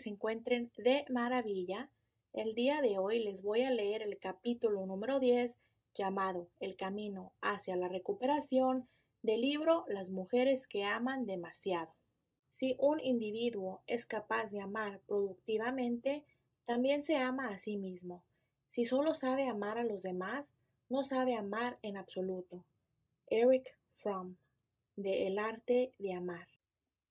se encuentren de maravilla. El día de hoy les voy a leer el capítulo número 10 llamado El camino hacia la recuperación del libro Las mujeres que aman demasiado. Si un individuo es capaz de amar productivamente, también se ama a sí mismo. Si solo sabe amar a los demás, no sabe amar en absoluto. Eric Fromm, de El arte de amar.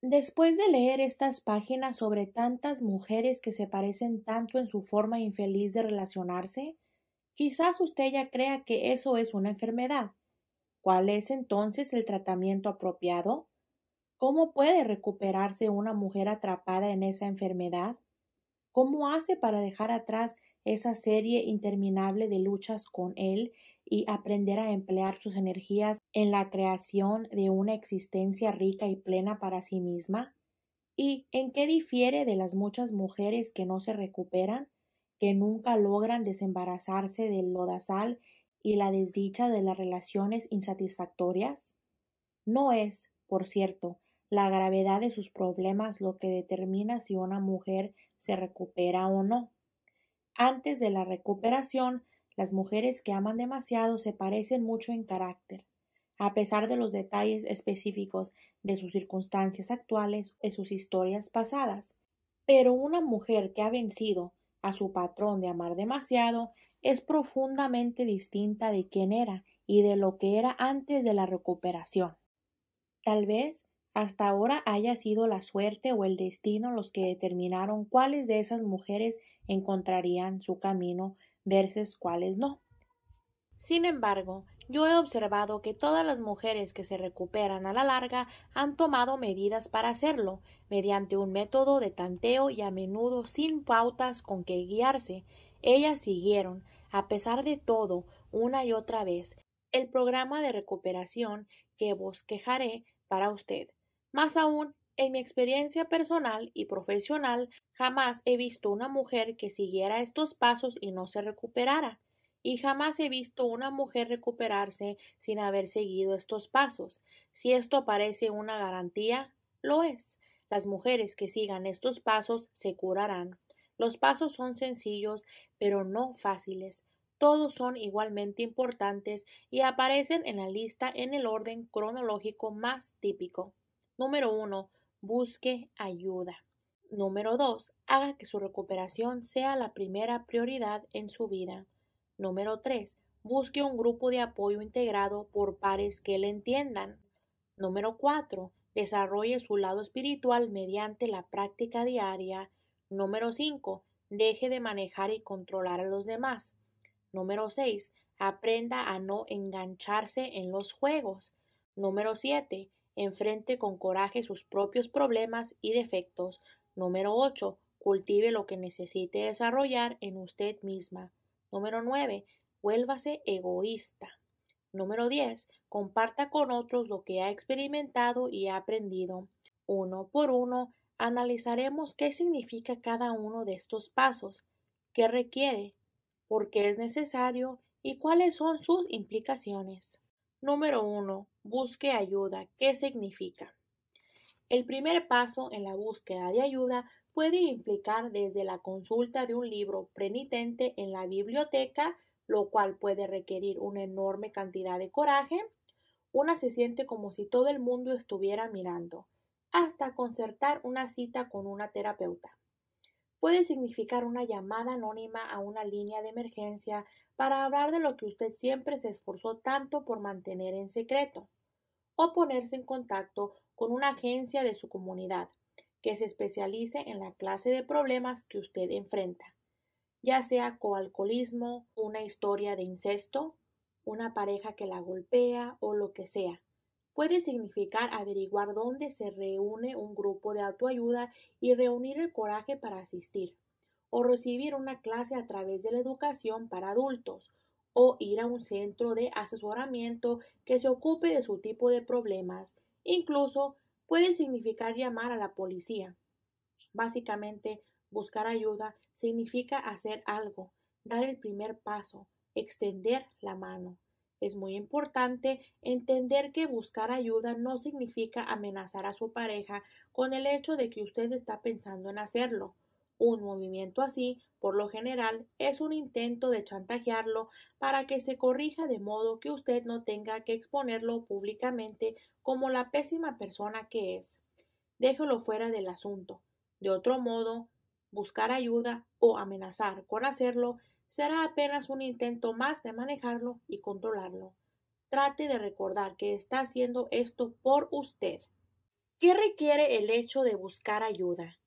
Después de leer estas páginas sobre tantas mujeres que se parecen tanto en su forma infeliz de relacionarse, quizás usted ya crea que eso es una enfermedad. ¿Cuál es entonces el tratamiento apropiado? ¿Cómo puede recuperarse una mujer atrapada en esa enfermedad? ¿Cómo hace para dejar atrás esa serie interminable de luchas con él y aprender a emplear sus energías en la creación de una existencia rica y plena para sí misma? ¿Y en qué difiere de las muchas mujeres que no se recuperan, que nunca logran desembarazarse del lodazal y la desdicha de las relaciones insatisfactorias? No es, por cierto, la gravedad de sus problemas lo que determina si una mujer se recupera o no. Antes de la recuperación, las mujeres que aman demasiado se parecen mucho en carácter, a pesar de los detalles específicos de sus circunstancias actuales y sus historias pasadas. Pero una mujer que ha vencido a su patrón de amar demasiado es profundamente distinta de quién era y de lo que era antes de la recuperación. Tal vez hasta ahora haya sido la suerte o el destino los que determinaron cuáles de esas mujeres encontrarían su camino versus cuáles no. Sin embargo, yo he observado que todas las mujeres que se recuperan a la larga han tomado medidas para hacerlo, mediante un método de tanteo y a menudo sin pautas con que guiarse. Ellas siguieron, a pesar de todo, una y otra vez, el programa de recuperación que bosquejaré para usted. Más aún, en mi experiencia personal y profesional, jamás he visto una mujer que siguiera estos pasos y no se recuperara y jamás he visto una mujer recuperarse sin haber seguido estos pasos. Si esto parece una garantía, lo es. Las mujeres que sigan estos pasos se curarán. Los pasos son sencillos, pero no fáciles. Todos son igualmente importantes y aparecen en la lista en el orden cronológico más típico. Número 1. Busque ayuda. Número 2. Haga que su recuperación sea la primera prioridad en su vida. Número 3. Busque un grupo de apoyo integrado por pares que le entiendan. Número 4. Desarrolle su lado espiritual mediante la práctica diaria. Número 5. Deje de manejar y controlar a los demás. Número 6. Aprenda a no engancharse en los juegos. Número 7. Enfrente con coraje sus propios problemas y defectos. Número 8. Cultive lo que necesite desarrollar en usted misma. Número 9. Vuélvase egoísta. Número 10. Comparta con otros lo que ha experimentado y ha aprendido. Uno por uno, analizaremos qué significa cada uno de estos pasos, qué requiere, por qué es necesario y cuáles son sus implicaciones. Número 1. Busque ayuda. ¿Qué significa? El primer paso en la búsqueda de ayuda puede implicar desde la consulta de un libro penitente en la biblioteca, lo cual puede requerir una enorme cantidad de coraje, una se siente como si todo el mundo estuviera mirando, hasta concertar una cita con una terapeuta. Puede significar una llamada anónima a una línea de emergencia para hablar de lo que usted siempre se esforzó tanto por mantener en secreto, o ponerse en contacto con una agencia de su comunidad, que se especialice en la clase de problemas que usted enfrenta, ya sea coalcoholismo, una historia de incesto, una pareja que la golpea o lo que sea. Puede significar averiguar dónde se reúne un grupo de autoayuda y reunir el coraje para asistir, o recibir una clase a través de la educación para adultos, o ir a un centro de asesoramiento que se ocupe de su tipo de problemas, incluso puede significar llamar a la policía. Básicamente, buscar ayuda significa hacer algo, dar el primer paso, extender la mano. Es muy importante entender que buscar ayuda no significa amenazar a su pareja con el hecho de que usted está pensando en hacerlo un movimiento así, por lo general, es un intento de chantajearlo para que se corrija de modo que usted no tenga que exponerlo públicamente como la pésima persona que es. Déjelo fuera del asunto. De otro modo, buscar ayuda o amenazar con hacerlo será apenas un intento más de manejarlo y controlarlo. Trate de recordar que está haciendo esto por usted. ¿Qué requiere el hecho de buscar ayuda?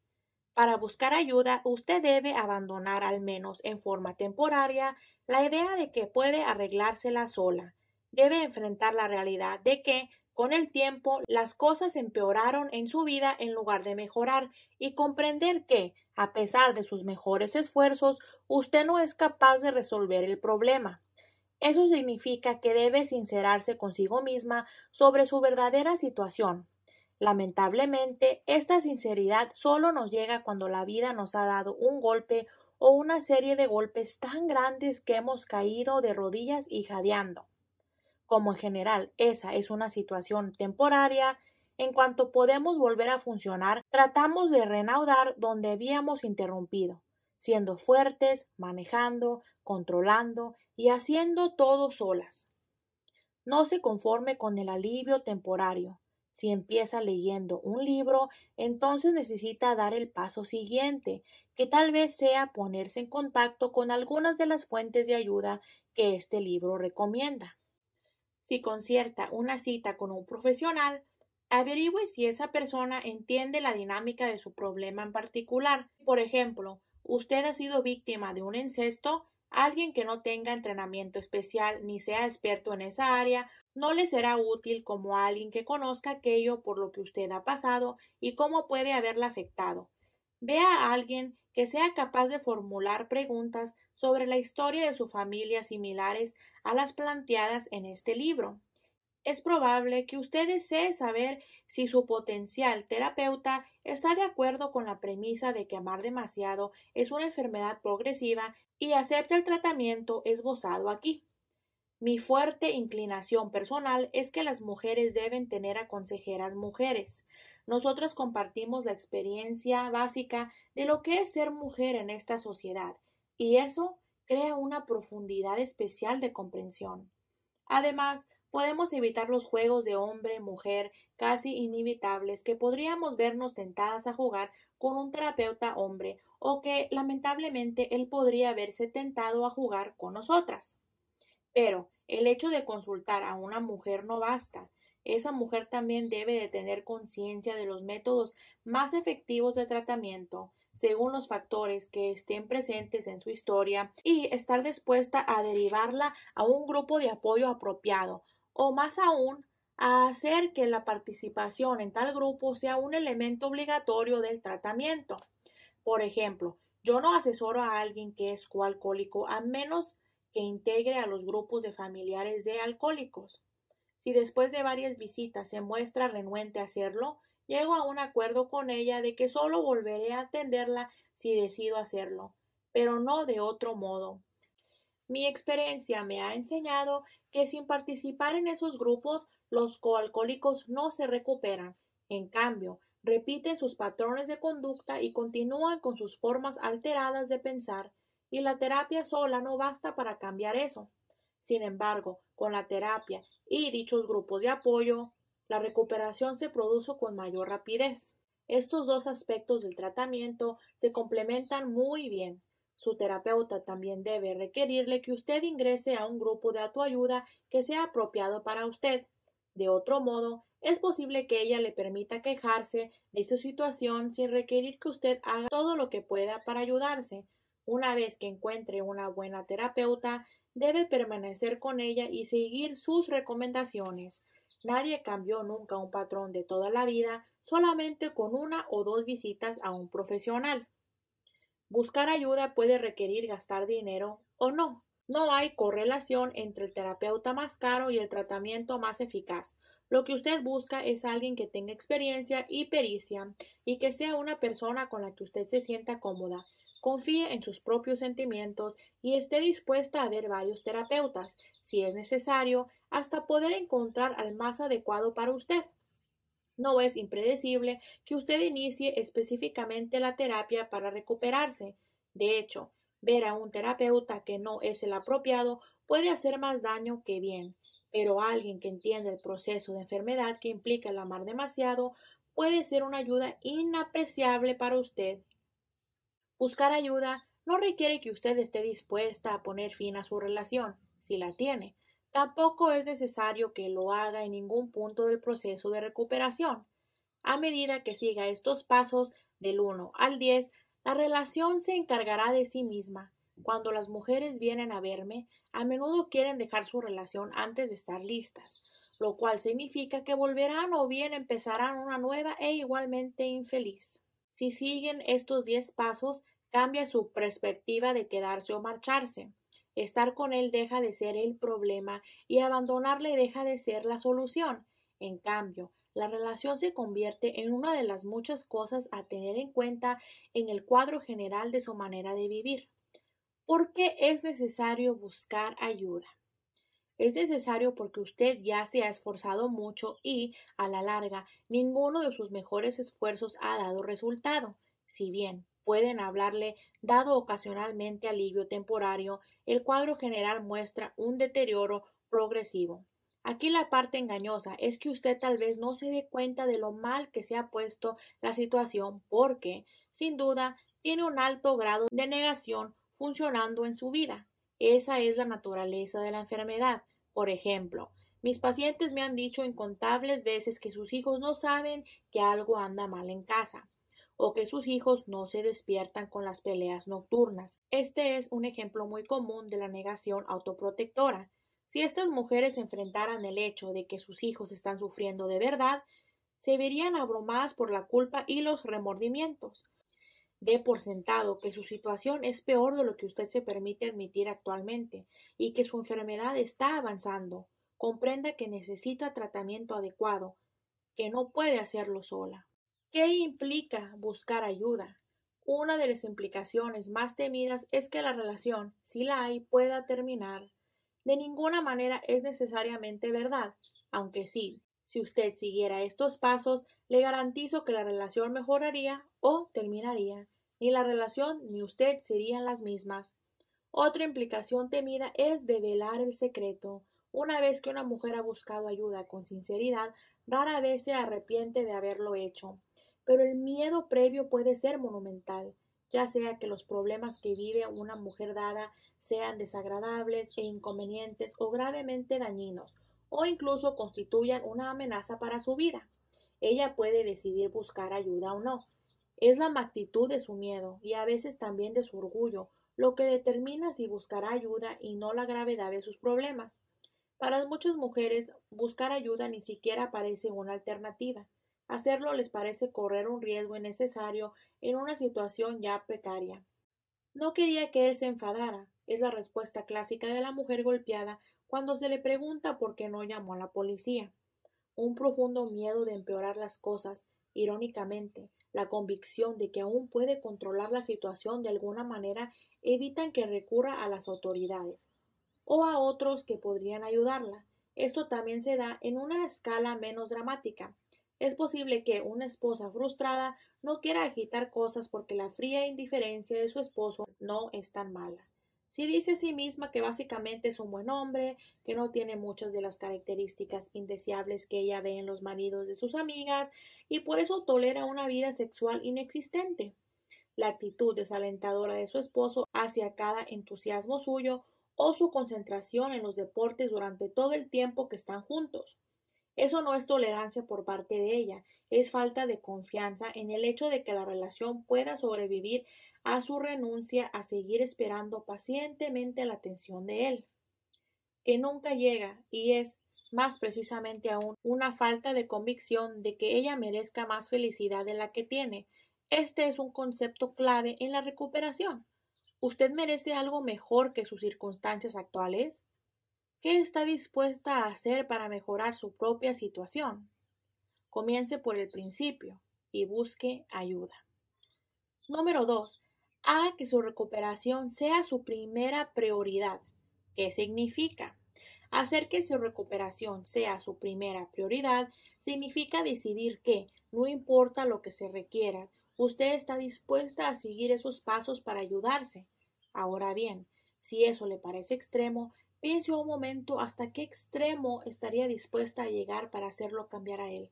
Para buscar ayuda, usted debe abandonar al menos en forma temporaria la idea de que puede arreglársela sola. Debe enfrentar la realidad de que, con el tiempo, las cosas empeoraron en su vida en lugar de mejorar y comprender que, a pesar de sus mejores esfuerzos, usted no es capaz de resolver el problema. Eso significa que debe sincerarse consigo misma sobre su verdadera situación, Lamentablemente, esta sinceridad solo nos llega cuando la vida nos ha dado un golpe o una serie de golpes tan grandes que hemos caído de rodillas y jadeando. Como en general esa es una situación temporaria, en cuanto podemos volver a funcionar, tratamos de renaudar donde habíamos interrumpido, siendo fuertes, manejando, controlando y haciendo todo solas. No se conforme con el alivio temporario, si empieza leyendo un libro, entonces necesita dar el paso siguiente, que tal vez sea ponerse en contacto con algunas de las fuentes de ayuda que este libro recomienda. Si concierta una cita con un profesional, averigüe si esa persona entiende la dinámica de su problema en particular. Por ejemplo, usted ha sido víctima de un incesto Alguien que no tenga entrenamiento especial ni sea experto en esa área no le será útil como alguien que conozca aquello por lo que usted ha pasado y cómo puede haberla afectado. Vea a alguien que sea capaz de formular preguntas sobre la historia de su familia similares a las planteadas en este libro es probable que usted desee saber si su potencial terapeuta está de acuerdo con la premisa de que amar demasiado es una enfermedad progresiva y acepta el tratamiento esbozado aquí. Mi fuerte inclinación personal es que las mujeres deben tener a consejeras mujeres. Nosotras compartimos la experiencia básica de lo que es ser mujer en esta sociedad, y eso crea una profundidad especial de comprensión. Además, podemos evitar los juegos de hombre-mujer casi inevitables que podríamos vernos tentadas a jugar con un terapeuta hombre o que lamentablemente él podría haberse tentado a jugar con nosotras. Pero el hecho de consultar a una mujer no basta. Esa mujer también debe de tener conciencia de los métodos más efectivos de tratamiento, según los factores que estén presentes en su historia y estar dispuesta a derivarla a un grupo de apoyo apropiado o más aún a hacer que la participación en tal grupo sea un elemento obligatorio del tratamiento. Por ejemplo, yo no asesoro a alguien que es coalcohólico a menos que integre a los grupos de familiares de alcohólicos. Si después de varias visitas se muestra renuente a hacerlo, llego a un acuerdo con ella de que solo volveré a atenderla si decido hacerlo, pero no de otro modo. Mi experiencia me ha enseñado que sin participar en esos grupos los coalcohólicos no se recuperan. En cambio, repiten sus patrones de conducta y continúan con sus formas alteradas de pensar, y la terapia sola no basta para cambiar eso. Sin embargo, con la terapia y dichos grupos de apoyo, la recuperación se produce con mayor rapidez. Estos dos aspectos del tratamiento se complementan muy bien. Su terapeuta también debe requerirle que usted ingrese a un grupo de autoayuda que sea apropiado para usted. De otro modo, es posible que ella le permita quejarse de su situación sin requerir que usted haga todo lo que pueda para ayudarse. Una vez que encuentre una buena terapeuta, debe permanecer con ella y seguir sus recomendaciones. Nadie cambió nunca un patrón de toda la vida solamente con una o dos visitas a un profesional. Buscar ayuda puede requerir gastar dinero o no. No hay correlación entre el terapeuta más caro y el tratamiento más eficaz. Lo que usted busca es alguien que tenga experiencia y pericia y que sea una persona con la que usted se sienta cómoda confíe en sus propios sentimientos y esté dispuesta a ver varios terapeutas, si es necesario, hasta poder encontrar al más adecuado para usted. No es impredecible que usted inicie específicamente la terapia para recuperarse. De hecho, ver a un terapeuta que no es el apropiado puede hacer más daño que bien, pero alguien que entiende el proceso de enfermedad que implica el amar demasiado puede ser una ayuda inapreciable para usted. Buscar ayuda no requiere que usted esté dispuesta a poner fin a su relación, si la tiene, Tampoco es necesario que lo haga en ningún punto del proceso de recuperación. A medida que siga estos pasos del 1 al 10, la relación se encargará de sí misma. Cuando las mujeres vienen a verme, a menudo quieren dejar su relación antes de estar listas, lo cual significa que volverán o bien empezarán una nueva e igualmente infeliz. Si siguen estos 10 pasos, cambia su perspectiva de quedarse o marcharse. Estar con Él deja de ser el problema y abandonarle deja de ser la solución. En cambio, la relación se convierte en una de las muchas cosas a tener en cuenta en el cuadro general de su manera de vivir. ¿Por qué es necesario buscar ayuda? Es necesario porque usted ya se ha esforzado mucho y, a la larga, ninguno de sus mejores esfuerzos ha dado resultado. Si bien pueden hablarle dado ocasionalmente alivio temporario, el cuadro general muestra un deterioro progresivo. Aquí la parte engañosa es que usted tal vez no se dé cuenta de lo mal que se ha puesto la situación porque, sin duda, tiene un alto grado de negación funcionando en su vida. Esa es la naturaleza de la enfermedad. Por ejemplo, mis pacientes me han dicho incontables veces que sus hijos no saben que algo anda mal en casa o que sus hijos no se despiertan con las peleas nocturnas. Este es un ejemplo muy común de la negación autoprotectora. Si estas mujeres enfrentaran el hecho de que sus hijos están sufriendo de verdad, se verían abrumadas por la culpa y los remordimientos. De por sentado que su situación es peor de lo que usted se permite admitir actualmente y que su enfermedad está avanzando. Comprenda que necesita tratamiento adecuado, que no puede hacerlo sola. ¿Qué implica buscar ayuda? Una de las implicaciones más temidas es que la relación, si la hay, pueda terminar. De ninguna manera es necesariamente verdad, aunque sí, si usted siguiera estos pasos, le garantizo que la relación mejoraría o terminaría. Ni la relación ni usted serían las mismas. Otra implicación temida es develar el secreto. Una vez que una mujer ha buscado ayuda con sinceridad, rara vez se arrepiente de haberlo hecho pero el miedo previo puede ser monumental, ya sea que los problemas que vive una mujer dada sean desagradables e inconvenientes o gravemente dañinos, o incluso constituyan una amenaza para su vida. Ella puede decidir buscar ayuda o no. Es la magnitud de su miedo y a veces también de su orgullo lo que determina si buscará ayuda y no la gravedad de sus problemas. Para muchas mujeres, buscar ayuda ni siquiera parece una alternativa. Hacerlo les parece correr un riesgo innecesario en una situación ya precaria. No quería que él se enfadara, es la respuesta clásica de la mujer golpeada cuando se le pregunta por qué no llamó a la policía. Un profundo miedo de empeorar las cosas, irónicamente, la convicción de que aún puede controlar la situación de alguna manera evitan que recurra a las autoridades o a otros que podrían ayudarla. Esto también se da en una escala menos dramática, es posible que una esposa frustrada no quiera agitar cosas porque la fría indiferencia de su esposo no es tan mala. Si dice a sí misma que básicamente es un buen hombre, que no tiene muchas de las características indeseables que ella ve en los maridos de sus amigas y por eso tolera una vida sexual inexistente. La actitud desalentadora de su esposo hacia cada entusiasmo suyo o su concentración en los deportes durante todo el tiempo que están juntos eso no es tolerancia por parte de ella, es falta de confianza en el hecho de que la relación pueda sobrevivir a su renuncia a seguir esperando pacientemente la atención de él, que nunca llega y es más precisamente aún una falta de convicción de que ella merezca más felicidad de la que tiene. Este es un concepto clave en la recuperación. ¿Usted merece algo mejor que sus circunstancias actuales? ¿Qué está dispuesta a hacer para mejorar su propia situación? Comience por el principio y busque ayuda. Número 2. Haga que su recuperación sea su primera prioridad. ¿Qué significa? Hacer que su recuperación sea su primera prioridad significa decidir que, no importa lo que se requiera, usted está dispuesta a seguir esos pasos para ayudarse. Ahora bien, si eso le parece extremo, Piense un momento hasta qué extremo estaría dispuesta a llegar para hacerlo cambiar a él,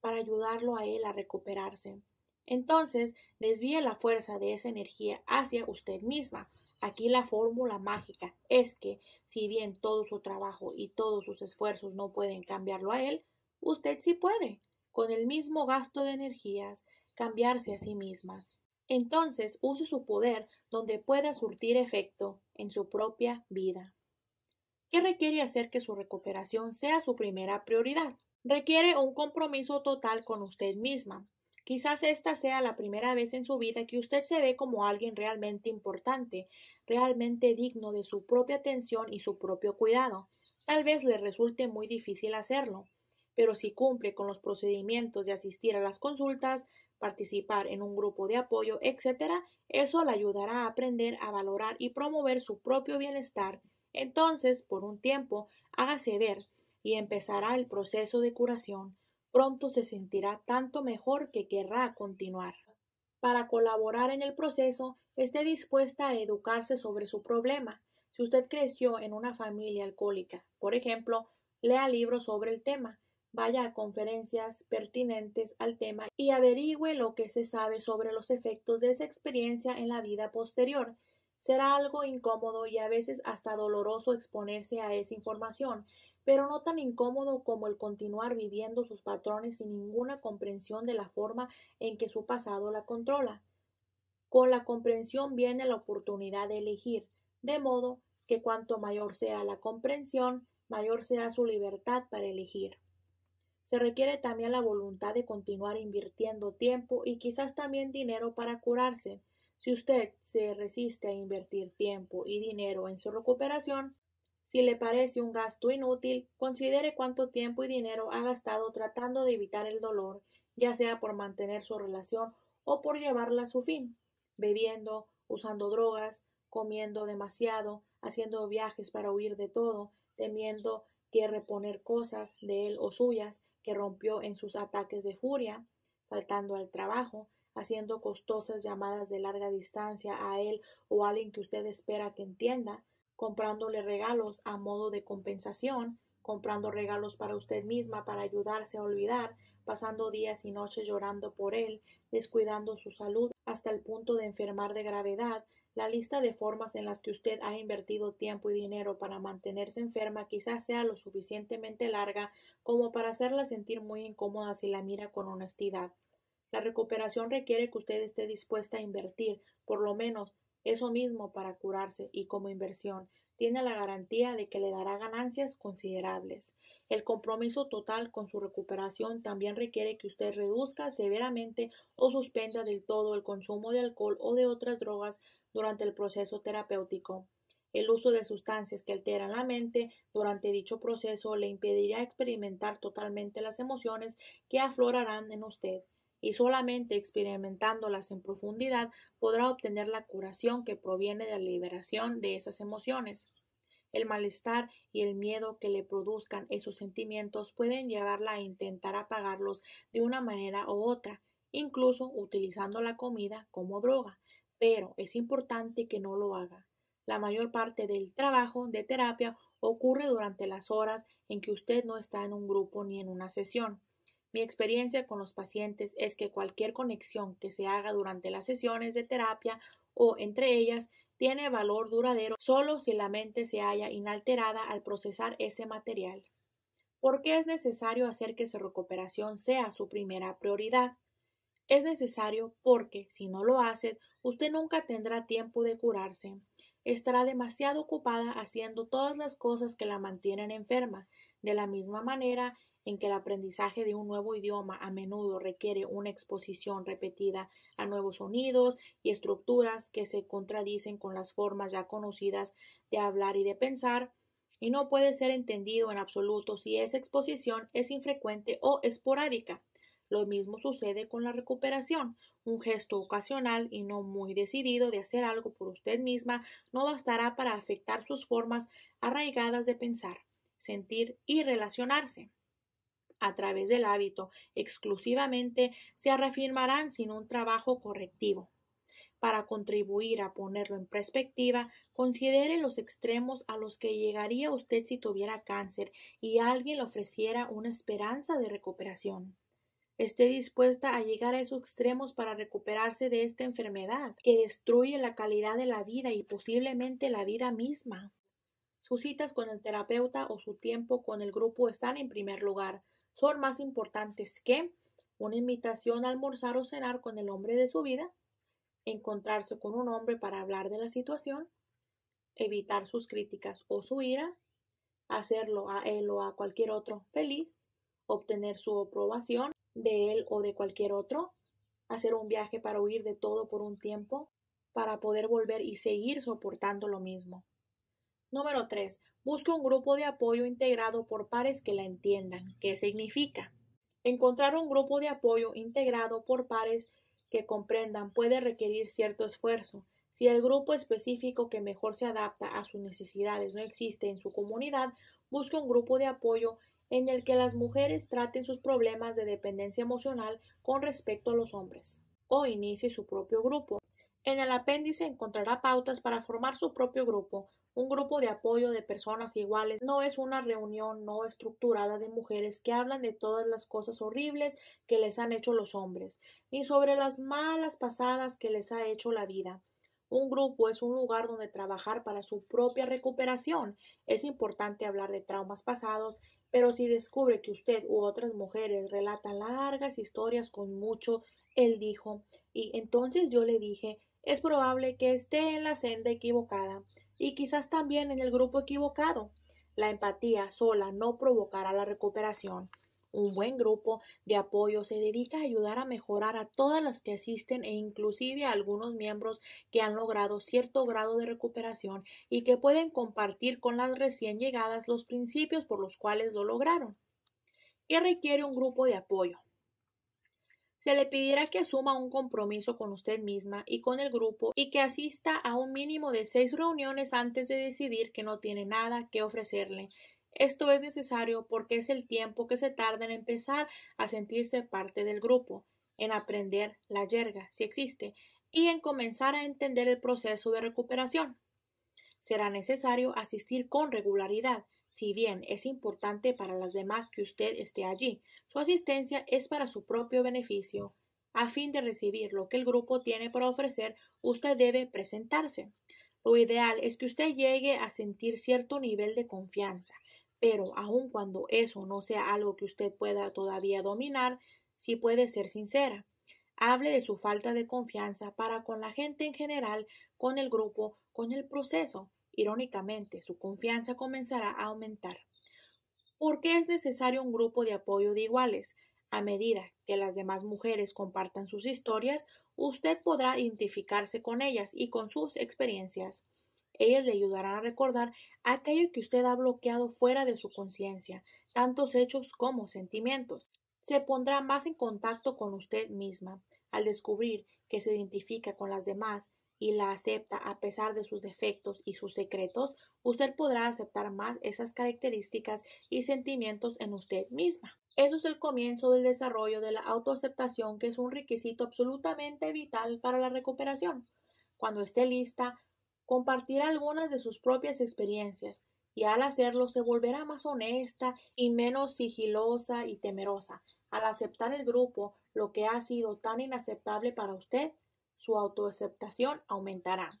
para ayudarlo a él a recuperarse. Entonces, desvíe la fuerza de esa energía hacia usted misma. Aquí la fórmula mágica es que, si bien todo su trabajo y todos sus esfuerzos no pueden cambiarlo a él, usted sí puede, con el mismo gasto de energías, cambiarse a sí misma. Entonces, use su poder donde pueda surtir efecto en su propia vida. ¿Qué requiere hacer que su recuperación sea su primera prioridad. Requiere un compromiso total con usted misma. Quizás esta sea la primera vez en su vida que usted se ve como alguien realmente importante, realmente digno de su propia atención y su propio cuidado. Tal vez le resulte muy difícil hacerlo, pero si cumple con los procedimientos de asistir a las consultas, participar en un grupo de apoyo, etc., eso le ayudará a aprender a valorar y promover su propio bienestar entonces, por un tiempo, hágase ver y empezará el proceso de curación. Pronto se sentirá tanto mejor que querrá continuar. Para colaborar en el proceso, esté dispuesta a educarse sobre su problema. Si usted creció en una familia alcohólica, por ejemplo, lea libros sobre el tema, vaya a conferencias pertinentes al tema y averigüe lo que se sabe sobre los efectos de esa experiencia en la vida posterior. Será algo incómodo y a veces hasta doloroso exponerse a esa información, pero no tan incómodo como el continuar viviendo sus patrones sin ninguna comprensión de la forma en que su pasado la controla. Con la comprensión viene la oportunidad de elegir, de modo que cuanto mayor sea la comprensión, mayor será su libertad para elegir. Se requiere también la voluntad de continuar invirtiendo tiempo y quizás también dinero para curarse. Si usted se resiste a invertir tiempo y dinero en su recuperación, si le parece un gasto inútil, considere cuánto tiempo y dinero ha gastado tratando de evitar el dolor, ya sea por mantener su relación o por llevarla a su fin, bebiendo, usando drogas, comiendo demasiado, haciendo viajes para huir de todo, temiendo que reponer cosas de él o suyas que rompió en sus ataques de furia, faltando al trabajo, haciendo costosas llamadas de larga distancia a él o a alguien que usted espera que entienda, comprándole regalos a modo de compensación, comprando regalos para usted misma para ayudarse a olvidar, pasando días y noches llorando por él, descuidando su salud hasta el punto de enfermar de gravedad, la lista de formas en las que usted ha invertido tiempo y dinero para mantenerse enferma quizás sea lo suficientemente larga como para hacerla sentir muy incómoda si la mira con honestidad. La recuperación requiere que usted esté dispuesta a invertir, por lo menos, eso mismo para curarse y como inversión tiene la garantía de que le dará ganancias considerables. El compromiso total con su recuperación también requiere que usted reduzca severamente o suspenda del todo el consumo de alcohol o de otras drogas durante el proceso terapéutico. El uso de sustancias que alteran la mente durante dicho proceso le impedirá experimentar totalmente las emociones que aflorarán en usted y solamente experimentándolas en profundidad podrá obtener la curación que proviene de la liberación de esas emociones. El malestar y el miedo que le produzcan esos sentimientos pueden llevarla a intentar apagarlos de una manera u otra, incluso utilizando la comida como droga, pero es importante que no lo haga. La mayor parte del trabajo de terapia ocurre durante las horas en que usted no está en un grupo ni en una sesión. Mi experiencia con los pacientes es que cualquier conexión que se haga durante las sesiones de terapia o entre ellas tiene valor duradero solo si la mente se halla inalterada al procesar ese material. ¿Por qué es necesario hacer que su recuperación sea su primera prioridad? Es necesario porque, si no lo hace, usted nunca tendrá tiempo de curarse. Estará demasiado ocupada haciendo todas las cosas que la mantienen enferma. De la misma manera, en que el aprendizaje de un nuevo idioma a menudo requiere una exposición repetida a nuevos sonidos y estructuras que se contradicen con las formas ya conocidas de hablar y de pensar, y no puede ser entendido en absoluto si esa exposición es infrecuente o esporádica. Lo mismo sucede con la recuperación. Un gesto ocasional y no muy decidido de hacer algo por usted misma no bastará para afectar sus formas arraigadas de pensar, sentir y relacionarse a través del hábito exclusivamente se reafirmarán sin un trabajo correctivo. Para contribuir a ponerlo en perspectiva, considere los extremos a los que llegaría usted si tuviera cáncer y alguien le ofreciera una esperanza de recuperación. Esté dispuesta a llegar a esos extremos para recuperarse de esta enfermedad que destruye la calidad de la vida y posiblemente la vida misma. Sus citas con el terapeuta o su tiempo con el grupo están en primer lugar son más importantes que una invitación a almorzar o cenar con el hombre de su vida, encontrarse con un hombre para hablar de la situación, evitar sus críticas o su ira, hacerlo a él o a cualquier otro feliz, obtener su aprobación de él o de cualquier otro, hacer un viaje para huir de todo por un tiempo, para poder volver y seguir soportando lo mismo. Número 3. Busque un grupo de apoyo integrado por pares que la entiendan. ¿Qué significa? Encontrar un grupo de apoyo integrado por pares que comprendan puede requerir cierto esfuerzo. Si el grupo específico que mejor se adapta a sus necesidades no existe en su comunidad, busque un grupo de apoyo en el que las mujeres traten sus problemas de dependencia emocional con respecto a los hombres, o inicie su propio grupo. En el apéndice encontrará pautas para formar su propio grupo, un grupo de apoyo de personas iguales. No es una reunión no estructurada de mujeres que hablan de todas las cosas horribles que les han hecho los hombres, ni sobre las malas pasadas que les ha hecho la vida. Un grupo es un lugar donde trabajar para su propia recuperación. Es importante hablar de traumas pasados, pero si descubre que usted u otras mujeres relatan largas historias con mucho, él dijo, y entonces yo le dije, es probable que esté en la senda equivocada y quizás también en el grupo equivocado. La empatía sola no provocará la recuperación. Un buen grupo de apoyo se dedica a ayudar a mejorar a todas las que asisten e inclusive a algunos miembros que han logrado cierto grado de recuperación y que pueden compartir con las recién llegadas los principios por los cuales lo lograron. ¿Qué requiere un grupo de apoyo? se le pedirá que asuma un compromiso con usted misma y con el grupo y que asista a un mínimo de seis reuniones antes de decidir que no tiene nada que ofrecerle. Esto es necesario porque es el tiempo que se tarda en empezar a sentirse parte del grupo, en aprender la yerga, si existe, y en comenzar a entender el proceso de recuperación. Será necesario asistir con regularidad, si bien es importante para las demás que usted esté allí, su asistencia es para su propio beneficio. A fin de recibir lo que el grupo tiene para ofrecer, usted debe presentarse. Lo ideal es que usted llegue a sentir cierto nivel de confianza, pero aun cuando eso no sea algo que usted pueda todavía dominar, sí puede ser sincera. Hable de su falta de confianza para con la gente en general, con el grupo, con el proceso. Irónicamente, su confianza comenzará a aumentar. ¿Por qué es necesario un grupo de apoyo de iguales? A medida que las demás mujeres compartan sus historias, usted podrá identificarse con ellas y con sus experiencias. Ellas le ayudarán a recordar aquello que usted ha bloqueado fuera de su conciencia, tantos hechos como sentimientos. Se pondrá más en contacto con usted misma. Al descubrir que se identifica con las demás, y la acepta a pesar de sus defectos y sus secretos, usted podrá aceptar más esas características y sentimientos en usted misma. Eso es el comienzo del desarrollo de la autoaceptación, que es un requisito absolutamente vital para la recuperación. Cuando esté lista, compartirá algunas de sus propias experiencias y al hacerlo se volverá más honesta y menos sigilosa y temerosa. Al aceptar el grupo, lo que ha sido tan inaceptable para usted, su autoaceptación aumentará.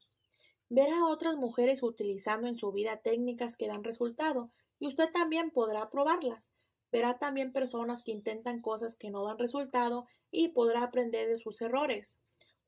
Verá a otras mujeres utilizando en su vida técnicas que dan resultado y usted también podrá probarlas. Verá también personas que intentan cosas que no dan resultado y podrá aprender de sus errores.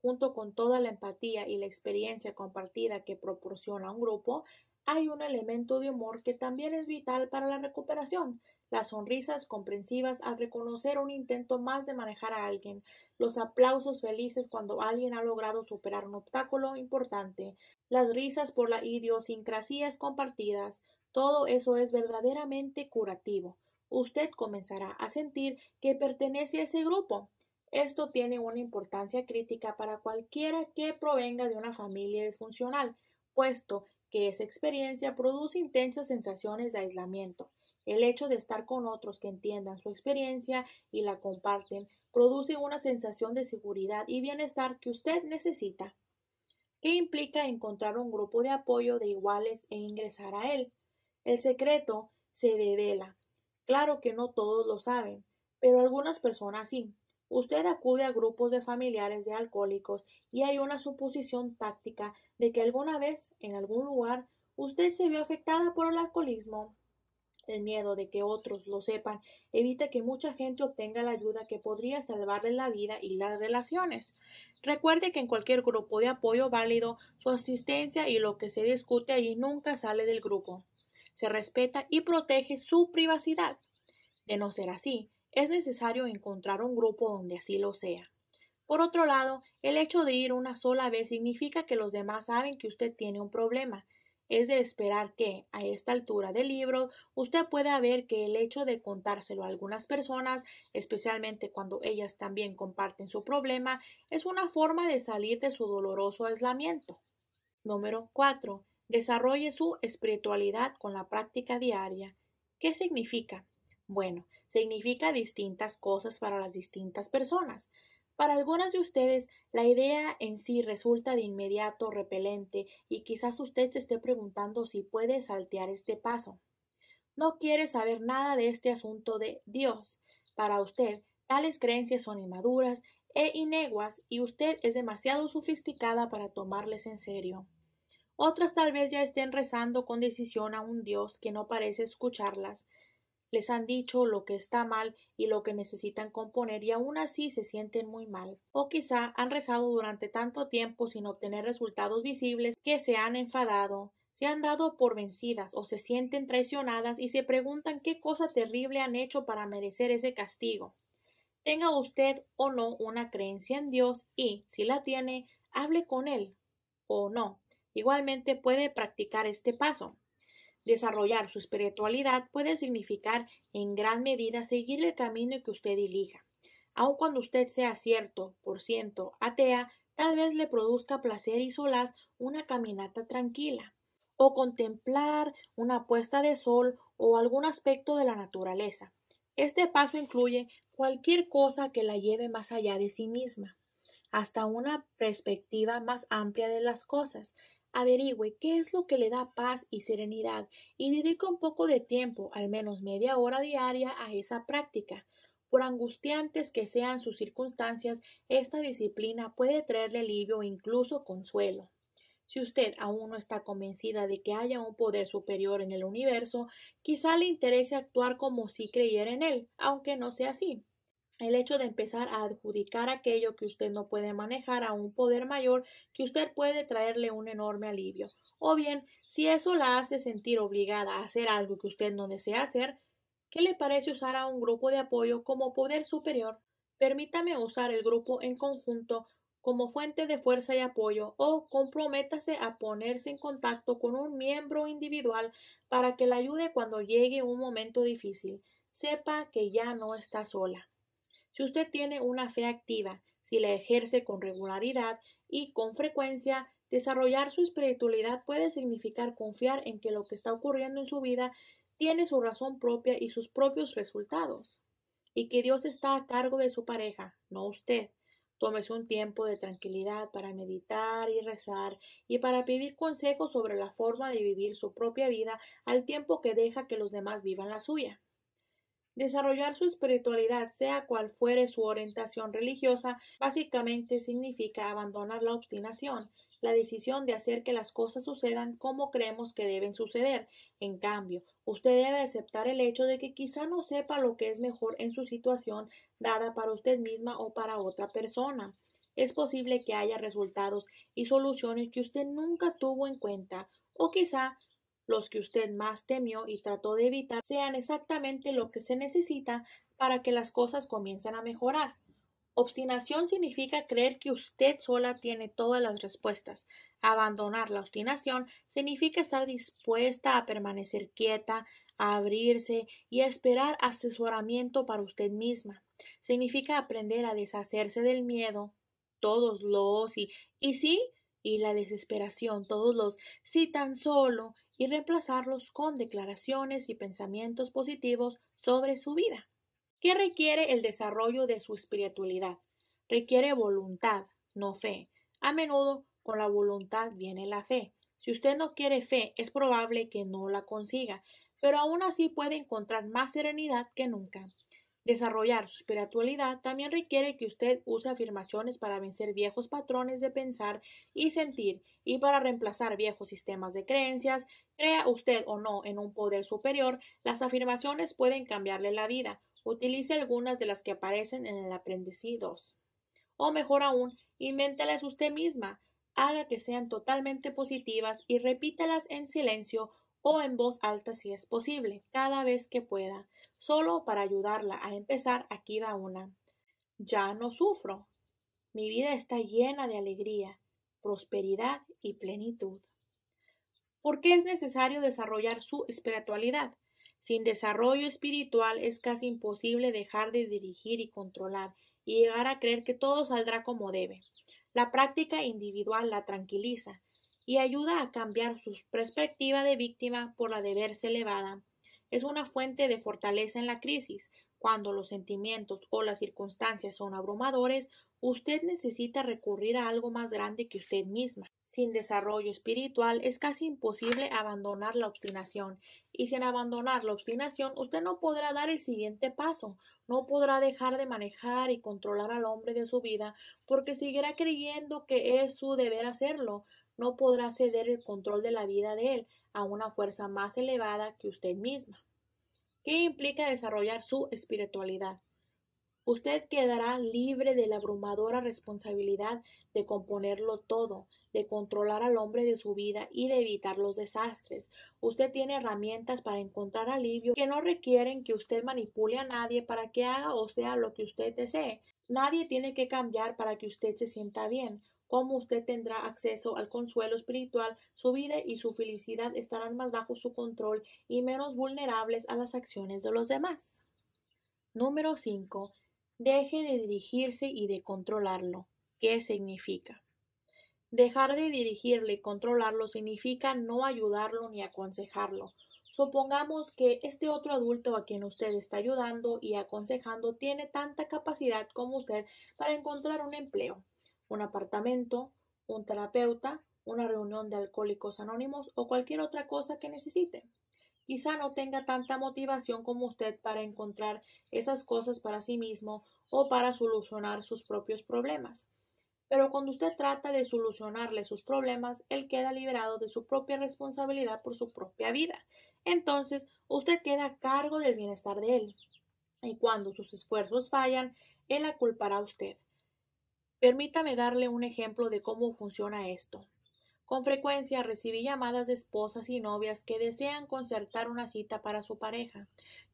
Junto con toda la empatía y la experiencia compartida que proporciona un grupo, hay un elemento de humor que también es vital para la recuperación, las sonrisas comprensivas al reconocer un intento más de manejar a alguien, los aplausos felices cuando alguien ha logrado superar un obstáculo importante, las risas por las idiosincrasías compartidas, todo eso es verdaderamente curativo. Usted comenzará a sentir que pertenece a ese grupo. Esto tiene una importancia crítica para cualquiera que provenga de una familia disfuncional, puesto que esa experiencia produce intensas sensaciones de aislamiento. El hecho de estar con otros que entiendan su experiencia y la comparten produce una sensación de seguridad y bienestar que usted necesita. ¿Qué implica encontrar un grupo de apoyo de iguales e ingresar a él? El secreto se devela. Claro que no todos lo saben, pero algunas personas sí. Usted acude a grupos de familiares de alcohólicos y hay una suposición táctica de que alguna vez, en algún lugar, usted se vio afectada por el alcoholismo el miedo de que otros lo sepan evita que mucha gente obtenga la ayuda que podría salvarle la vida y las relaciones. Recuerde que en cualquier grupo de apoyo válido, su asistencia y lo que se discute allí nunca sale del grupo. Se respeta y protege su privacidad. De no ser así, es necesario encontrar un grupo donde así lo sea. Por otro lado, el hecho de ir una sola vez significa que los demás saben que usted tiene un problema es de esperar que, a esta altura del libro, usted pueda ver que el hecho de contárselo a algunas personas, especialmente cuando ellas también comparten su problema, es una forma de salir de su doloroso aislamiento. Número 4. Desarrolle su espiritualidad con la práctica diaria. ¿Qué significa? Bueno, significa distintas cosas para las distintas personas. Para algunas de ustedes, la idea en sí resulta de inmediato repelente y quizás usted se esté preguntando si puede saltear este paso. No quiere saber nada de este asunto de Dios. Para usted, tales creencias son inmaduras e ineguas y usted es demasiado sofisticada para tomarles en serio. Otras tal vez ya estén rezando con decisión a un Dios que no parece escucharlas, les han dicho lo que está mal y lo que necesitan componer y aún así se sienten muy mal. O quizá han rezado durante tanto tiempo sin obtener resultados visibles que se han enfadado, se han dado por vencidas o se sienten traicionadas y se preguntan qué cosa terrible han hecho para merecer ese castigo. Tenga usted o no una creencia en Dios y, si la tiene, hable con Él o no. Igualmente puede practicar este paso. Desarrollar su espiritualidad puede significar en gran medida seguir el camino que usted elija. Aun cuando usted sea cierto por ciento atea, tal vez le produzca placer y solaz una caminata tranquila, o contemplar una puesta de sol o algún aspecto de la naturaleza. Este paso incluye cualquier cosa que la lleve más allá de sí misma, hasta una perspectiva más amplia de las cosas, Averigüe qué es lo que le da paz y serenidad y dedica un poco de tiempo, al menos media hora diaria, a esa práctica. Por angustiantes que sean sus circunstancias, esta disciplina puede traerle alivio e incluso consuelo. Si usted aún no está convencida de que haya un poder superior en el universo, quizá le interese actuar como si creyera en él, aunque no sea así el hecho de empezar a adjudicar aquello que usted no puede manejar a un poder mayor que usted puede traerle un enorme alivio. O bien, si eso la hace sentir obligada a hacer algo que usted no desea hacer, ¿qué le parece usar a un grupo de apoyo como poder superior? Permítame usar el grupo en conjunto como fuente de fuerza y apoyo o comprométase a ponerse en contacto con un miembro individual para que la ayude cuando llegue un momento difícil. Sepa que ya no está sola. Si usted tiene una fe activa, si la ejerce con regularidad y con frecuencia, desarrollar su espiritualidad puede significar confiar en que lo que está ocurriendo en su vida tiene su razón propia y sus propios resultados, y que Dios está a cargo de su pareja, no usted. Tómese un tiempo de tranquilidad para meditar y rezar y para pedir consejos sobre la forma de vivir su propia vida al tiempo que deja que los demás vivan la suya. Desarrollar su espiritualidad, sea cual fuere su orientación religiosa, básicamente significa abandonar la obstinación, la decisión de hacer que las cosas sucedan como creemos que deben suceder. En cambio, usted debe aceptar el hecho de que quizá no sepa lo que es mejor en su situación dada para usted misma o para otra persona. Es posible que haya resultados y soluciones que usted nunca tuvo en cuenta, o quizá los que usted más temió y trató de evitar, sean exactamente lo que se necesita para que las cosas comiencen a mejorar. Obstinación significa creer que usted sola tiene todas las respuestas. Abandonar la obstinación significa estar dispuesta a permanecer quieta, a abrirse y a esperar asesoramiento para usted misma. Significa aprender a deshacerse del miedo, todos los y, y sí, y la desesperación, todos los si tan solo y reemplazarlos con declaraciones y pensamientos positivos sobre su vida. ¿Qué requiere el desarrollo de su espiritualidad? Requiere voluntad, no fe. A menudo con la voluntad viene la fe. Si usted no quiere fe, es probable que no la consiga, pero aún así puede encontrar más serenidad que nunca. Desarrollar su espiritualidad también requiere que usted use afirmaciones para vencer viejos patrones de pensar y sentir y para reemplazar viejos sistemas de creencias. Crea usted o no en un poder superior, las afirmaciones pueden cambiarle la vida. Utilice algunas de las que aparecen en el aprendizaje 2. O mejor aún, invéntelas usted misma haga que sean totalmente positivas y repítelas en silencio en voz alta si es posible, cada vez que pueda, solo para ayudarla a empezar aquí va una. Ya no sufro. Mi vida está llena de alegría, prosperidad y plenitud. ¿Por qué es necesario desarrollar su espiritualidad? Sin desarrollo espiritual es casi imposible dejar de dirigir y controlar y llegar a creer que todo saldrá como debe. La práctica individual la tranquiliza, y ayuda a cambiar su perspectiva de víctima por la de verse elevada. Es una fuente de fortaleza en la crisis. Cuando los sentimientos o las circunstancias son abrumadores, usted necesita recurrir a algo más grande que usted misma. Sin desarrollo espiritual es casi imposible abandonar la obstinación, y sin abandonar la obstinación usted no podrá dar el siguiente paso, no podrá dejar de manejar y controlar al hombre de su vida porque seguirá creyendo que es su deber hacerlo, no podrá ceder el control de la vida de él a una fuerza más elevada que usted misma. ¿Qué implica desarrollar su espiritualidad? Usted quedará libre de la abrumadora responsabilidad de componerlo todo, de controlar al hombre de su vida y de evitar los desastres. Usted tiene herramientas para encontrar alivio que no requieren que usted manipule a nadie para que haga o sea lo que usted desee. Nadie tiene que cambiar para que usted se sienta bien. Como usted tendrá acceso al consuelo espiritual, su vida y su felicidad estarán más bajo su control y menos vulnerables a las acciones de los demás. Número 5. Deje de dirigirse y de controlarlo. ¿Qué significa? Dejar de dirigirle y controlarlo significa no ayudarlo ni aconsejarlo. Supongamos que este otro adulto a quien usted está ayudando y aconsejando tiene tanta capacidad como usted para encontrar un empleo un apartamento, un terapeuta, una reunión de alcohólicos anónimos o cualquier otra cosa que necesite. Quizá no tenga tanta motivación como usted para encontrar esas cosas para sí mismo o para solucionar sus propios problemas. Pero cuando usted trata de solucionarle sus problemas, él queda liberado de su propia responsabilidad por su propia vida. Entonces, usted queda a cargo del bienestar de él. Y cuando sus esfuerzos fallan, él la culpará a usted. Permítame darle un ejemplo de cómo funciona esto. Con frecuencia recibí llamadas de esposas y novias que desean concertar una cita para su pareja.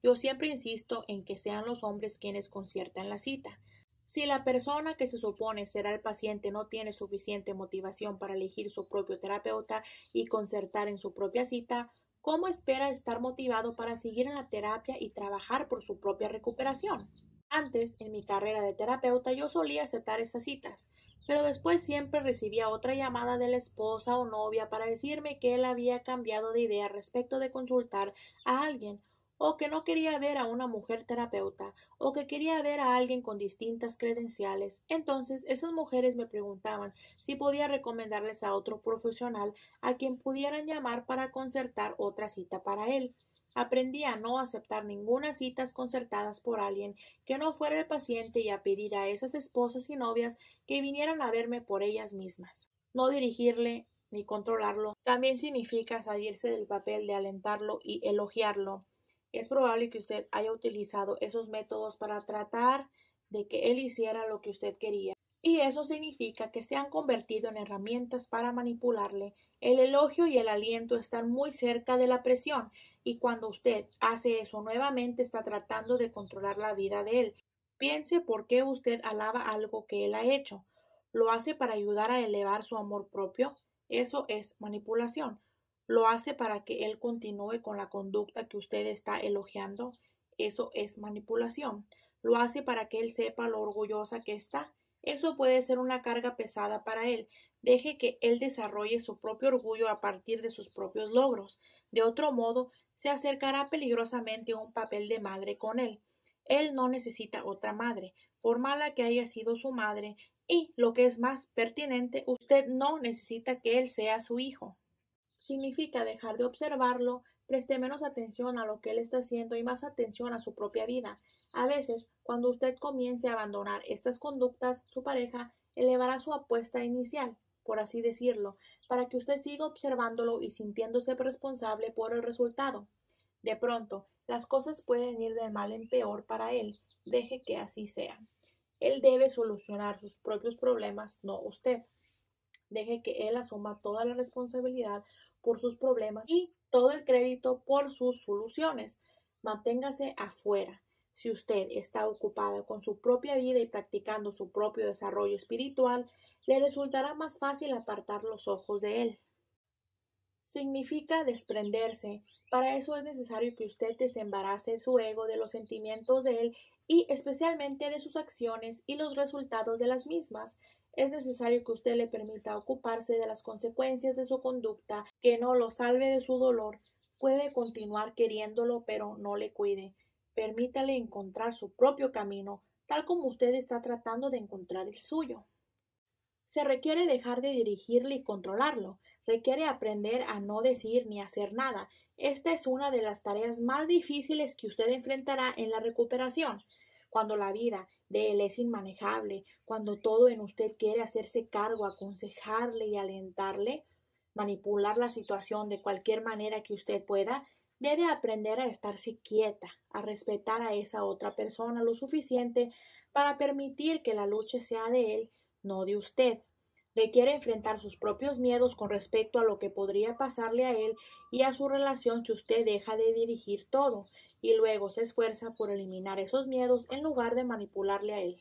Yo siempre insisto en que sean los hombres quienes conciertan la cita. Si la persona que se supone será el paciente no tiene suficiente motivación para elegir su propio terapeuta y concertar en su propia cita, ¿cómo espera estar motivado para seguir en la terapia y trabajar por su propia recuperación? Antes, en mi carrera de terapeuta, yo solía aceptar esas citas, pero después siempre recibía otra llamada de la esposa o novia para decirme que él había cambiado de idea respecto de consultar a alguien, o que no quería ver a una mujer terapeuta, o que quería ver a alguien con distintas credenciales. Entonces esas mujeres me preguntaban si podía recomendarles a otro profesional a quien pudieran llamar para concertar otra cita para él. Aprendí a no aceptar ninguna citas concertadas por alguien que no fuera el paciente y a pedir a esas esposas y novias que vinieran a verme por ellas mismas. No dirigirle ni controlarlo también significa salirse del papel de alentarlo y elogiarlo. Es probable que usted haya utilizado esos métodos para tratar de que él hiciera lo que usted quería y eso significa que se han convertido en herramientas para manipularle. El elogio y el aliento están muy cerca de la presión y cuando usted hace eso nuevamente está tratando de controlar la vida de él. Piense por qué usted alaba algo que él ha hecho. ¿Lo hace para ayudar a elevar su amor propio? Eso es manipulación. ¿Lo hace para que él continúe con la conducta que usted está elogiando? Eso es manipulación. ¿Lo hace para que él sepa lo orgullosa que está? Eso puede ser una carga pesada para él. Deje que él desarrolle su propio orgullo a partir de sus propios logros. De otro modo, se acercará peligrosamente a un papel de madre con él. Él no necesita otra madre, por mala que haya sido su madre, y, lo que es más pertinente, usted no necesita que él sea su hijo. Significa dejar de observarlo, preste menos atención a lo que él está haciendo y más atención a su propia vida. A veces, cuando usted comience a abandonar estas conductas, su pareja elevará su apuesta inicial, por así decirlo, para que usted siga observándolo y sintiéndose responsable por el resultado. De pronto, las cosas pueden ir de mal en peor para él. Deje que así sea. Él debe solucionar sus propios problemas, no usted. Deje que él asuma toda la responsabilidad por sus problemas y todo el crédito por sus soluciones. Manténgase afuera. Si usted está ocupada con su propia vida y practicando su propio desarrollo espiritual, le resultará más fácil apartar los ojos de él. Significa desprenderse. Para eso es necesario que usted desembarace su ego de los sentimientos de él y especialmente de sus acciones y los resultados de las mismas. Es necesario que usted le permita ocuparse de las consecuencias de su conducta, que no lo salve de su dolor. Puede continuar queriéndolo, pero no le cuide Permítale encontrar su propio camino, tal como usted está tratando de encontrar el suyo. Se requiere dejar de dirigirle y controlarlo, requiere aprender a no decir ni hacer nada. Esta es una de las tareas más difíciles que usted enfrentará en la recuperación. Cuando la vida de él es inmanejable, cuando todo en usted quiere hacerse cargo, aconsejarle y alentarle, manipular la situación de cualquier manera que usted pueda, debe aprender a estarse quieta, a respetar a esa otra persona lo suficiente para permitir que la lucha sea de él, no de usted. Requiere enfrentar sus propios miedos con respecto a lo que podría pasarle a él y a su relación si usted deja de dirigir todo, y luego se esfuerza por eliminar esos miedos en lugar de manipularle a él.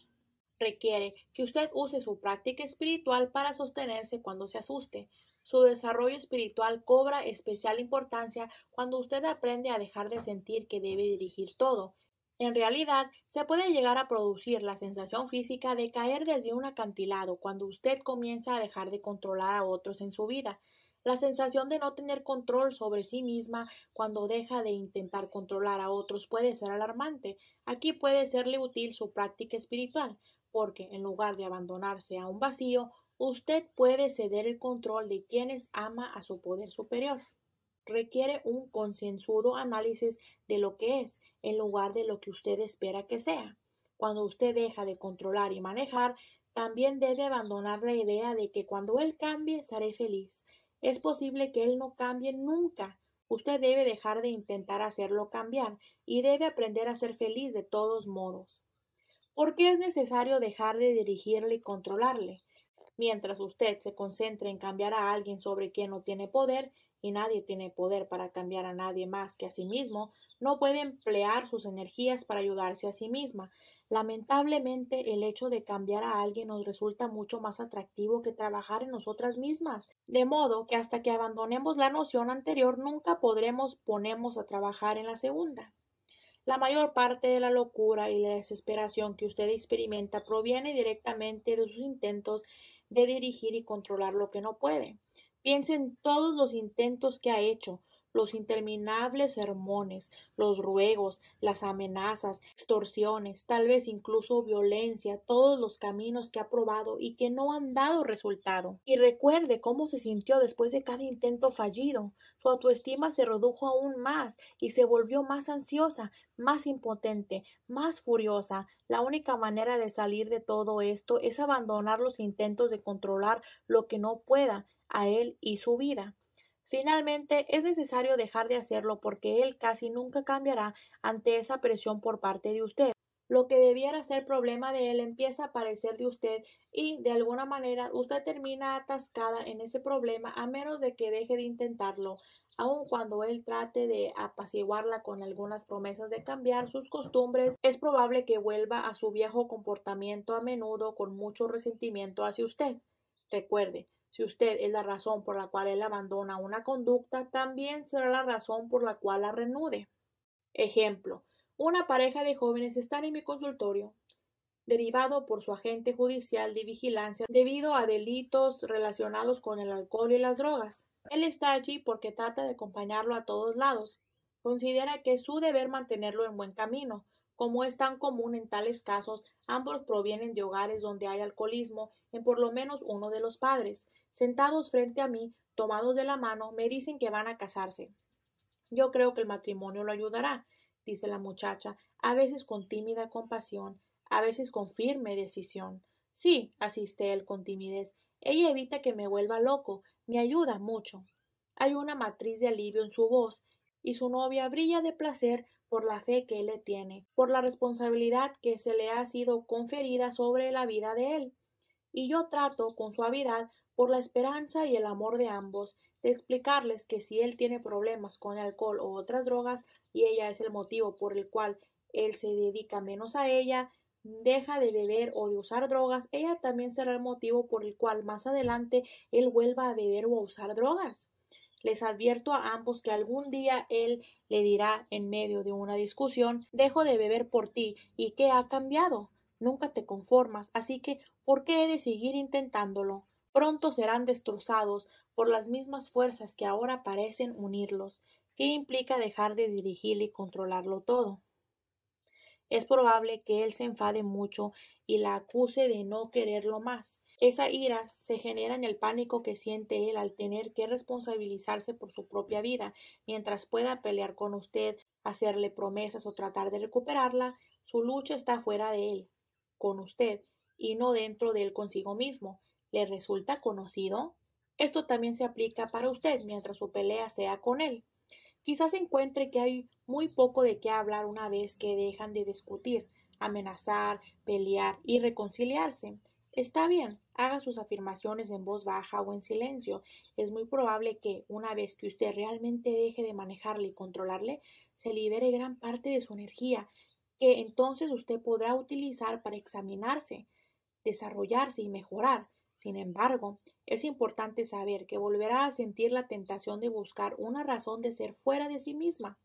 Requiere que usted use su práctica espiritual para sostenerse cuando se asuste, su desarrollo espiritual cobra especial importancia cuando usted aprende a dejar de sentir que debe dirigir todo. En realidad, se puede llegar a producir la sensación física de caer desde un acantilado cuando usted comienza a dejar de controlar a otros en su vida la sensación de no tener control sobre sí misma cuando deja de intentar controlar a otros puede ser alarmante. Aquí puede serle útil su práctica espiritual, porque en lugar de abandonarse a un vacío, Usted puede ceder el control de quienes ama a su poder superior. Requiere un concienzudo análisis de lo que es, en lugar de lo que usted espera que sea. Cuando usted deja de controlar y manejar, también debe abandonar la idea de que cuando él cambie, seré feliz. Es posible que él no cambie nunca. Usted debe dejar de intentar hacerlo cambiar y debe aprender a ser feliz de todos modos. ¿Por qué es necesario dejar de dirigirle y controlarle? Mientras usted se concentre en cambiar a alguien sobre quien no tiene poder, y nadie tiene poder para cambiar a nadie más que a sí mismo, no puede emplear sus energías para ayudarse a sí misma. Lamentablemente, el hecho de cambiar a alguien nos resulta mucho más atractivo que trabajar en nosotras mismas, de modo que hasta que abandonemos la noción anterior nunca podremos ponernos a trabajar en la segunda. La mayor parte de la locura y la desesperación que usted experimenta proviene directamente de sus intentos de dirigir y controlar lo que no puede. Piense en todos los intentos que ha hecho, los interminables sermones, los ruegos, las amenazas, extorsiones, tal vez incluso violencia, todos los caminos que ha probado y que no han dado resultado. Y recuerde cómo se sintió después de cada intento fallido. Su autoestima se redujo aún más y se volvió más ansiosa, más impotente, más furiosa. La única manera de salir de todo esto es abandonar los intentos de controlar lo que no pueda a él y su vida. Finalmente, es necesario dejar de hacerlo porque él casi nunca cambiará ante esa presión por parte de usted. Lo que debiera ser problema de él empieza a parecer de usted y, de alguna manera, usted termina atascada en ese problema a menos de que deje de intentarlo, aun cuando él trate de apaciguarla con algunas promesas de cambiar sus costumbres, es probable que vuelva a su viejo comportamiento a menudo con mucho resentimiento hacia usted. Recuerde, si usted es la razón por la cual él abandona una conducta, también será la razón por la cual la renude. Ejemplo, una pareja de jóvenes están en mi consultorio, derivado por su agente judicial de vigilancia debido a delitos relacionados con el alcohol y las drogas. Él está allí porque trata de acompañarlo a todos lados. Considera que es su deber mantenerlo en buen camino, como es tan común en tales casos, ambos provienen de hogares donde hay alcoholismo en por lo menos uno de los padres sentados frente a mí, tomados de la mano, me dicen que van a casarse. Yo creo que el matrimonio lo ayudará, dice la muchacha, a veces con tímida compasión, a veces con firme decisión. Sí, asiste él con timidez. Ella evita que me vuelva loco, me ayuda mucho. Hay una matriz de alivio en su voz, y su novia brilla de placer por la fe que él le tiene, por la responsabilidad que se le ha sido conferida sobre la vida de él. Y yo trato, con suavidad, por la esperanza y el amor de ambos, de explicarles que si él tiene problemas con alcohol o otras drogas y ella es el motivo por el cual él se dedica menos a ella, deja de beber o de usar drogas, ella también será el motivo por el cual más adelante él vuelva a beber o a usar drogas. Les advierto a ambos que algún día él le dirá en medio de una discusión dejo de beber por ti y qué ha cambiado. Nunca te conformas, así que ¿por qué he de seguir intentándolo? pronto serán destrozados por las mismas fuerzas que ahora parecen unirlos, ¿Qué implica dejar de dirigir y controlarlo todo. Es probable que él se enfade mucho y la acuse de no quererlo más. Esa ira se genera en el pánico que siente él al tener que responsabilizarse por su propia vida, mientras pueda pelear con usted, hacerle promesas o tratar de recuperarla, su lucha está fuera de él, con usted, y no dentro de él consigo mismo le resulta conocido, esto también se aplica para usted mientras su pelea sea con él. Quizás encuentre que hay muy poco de qué hablar una vez que dejan de discutir, amenazar, pelear y reconciliarse. Está bien, haga sus afirmaciones en voz baja o en silencio. Es muy probable que, una vez que usted realmente deje de manejarle y controlarle, se libere gran parte de su energía, que entonces usted podrá utilizar para examinarse, desarrollarse y mejorar. Sin embargo, es importante saber que volverá a sentir la tentación de buscar una razón de ser fuera de sí misma.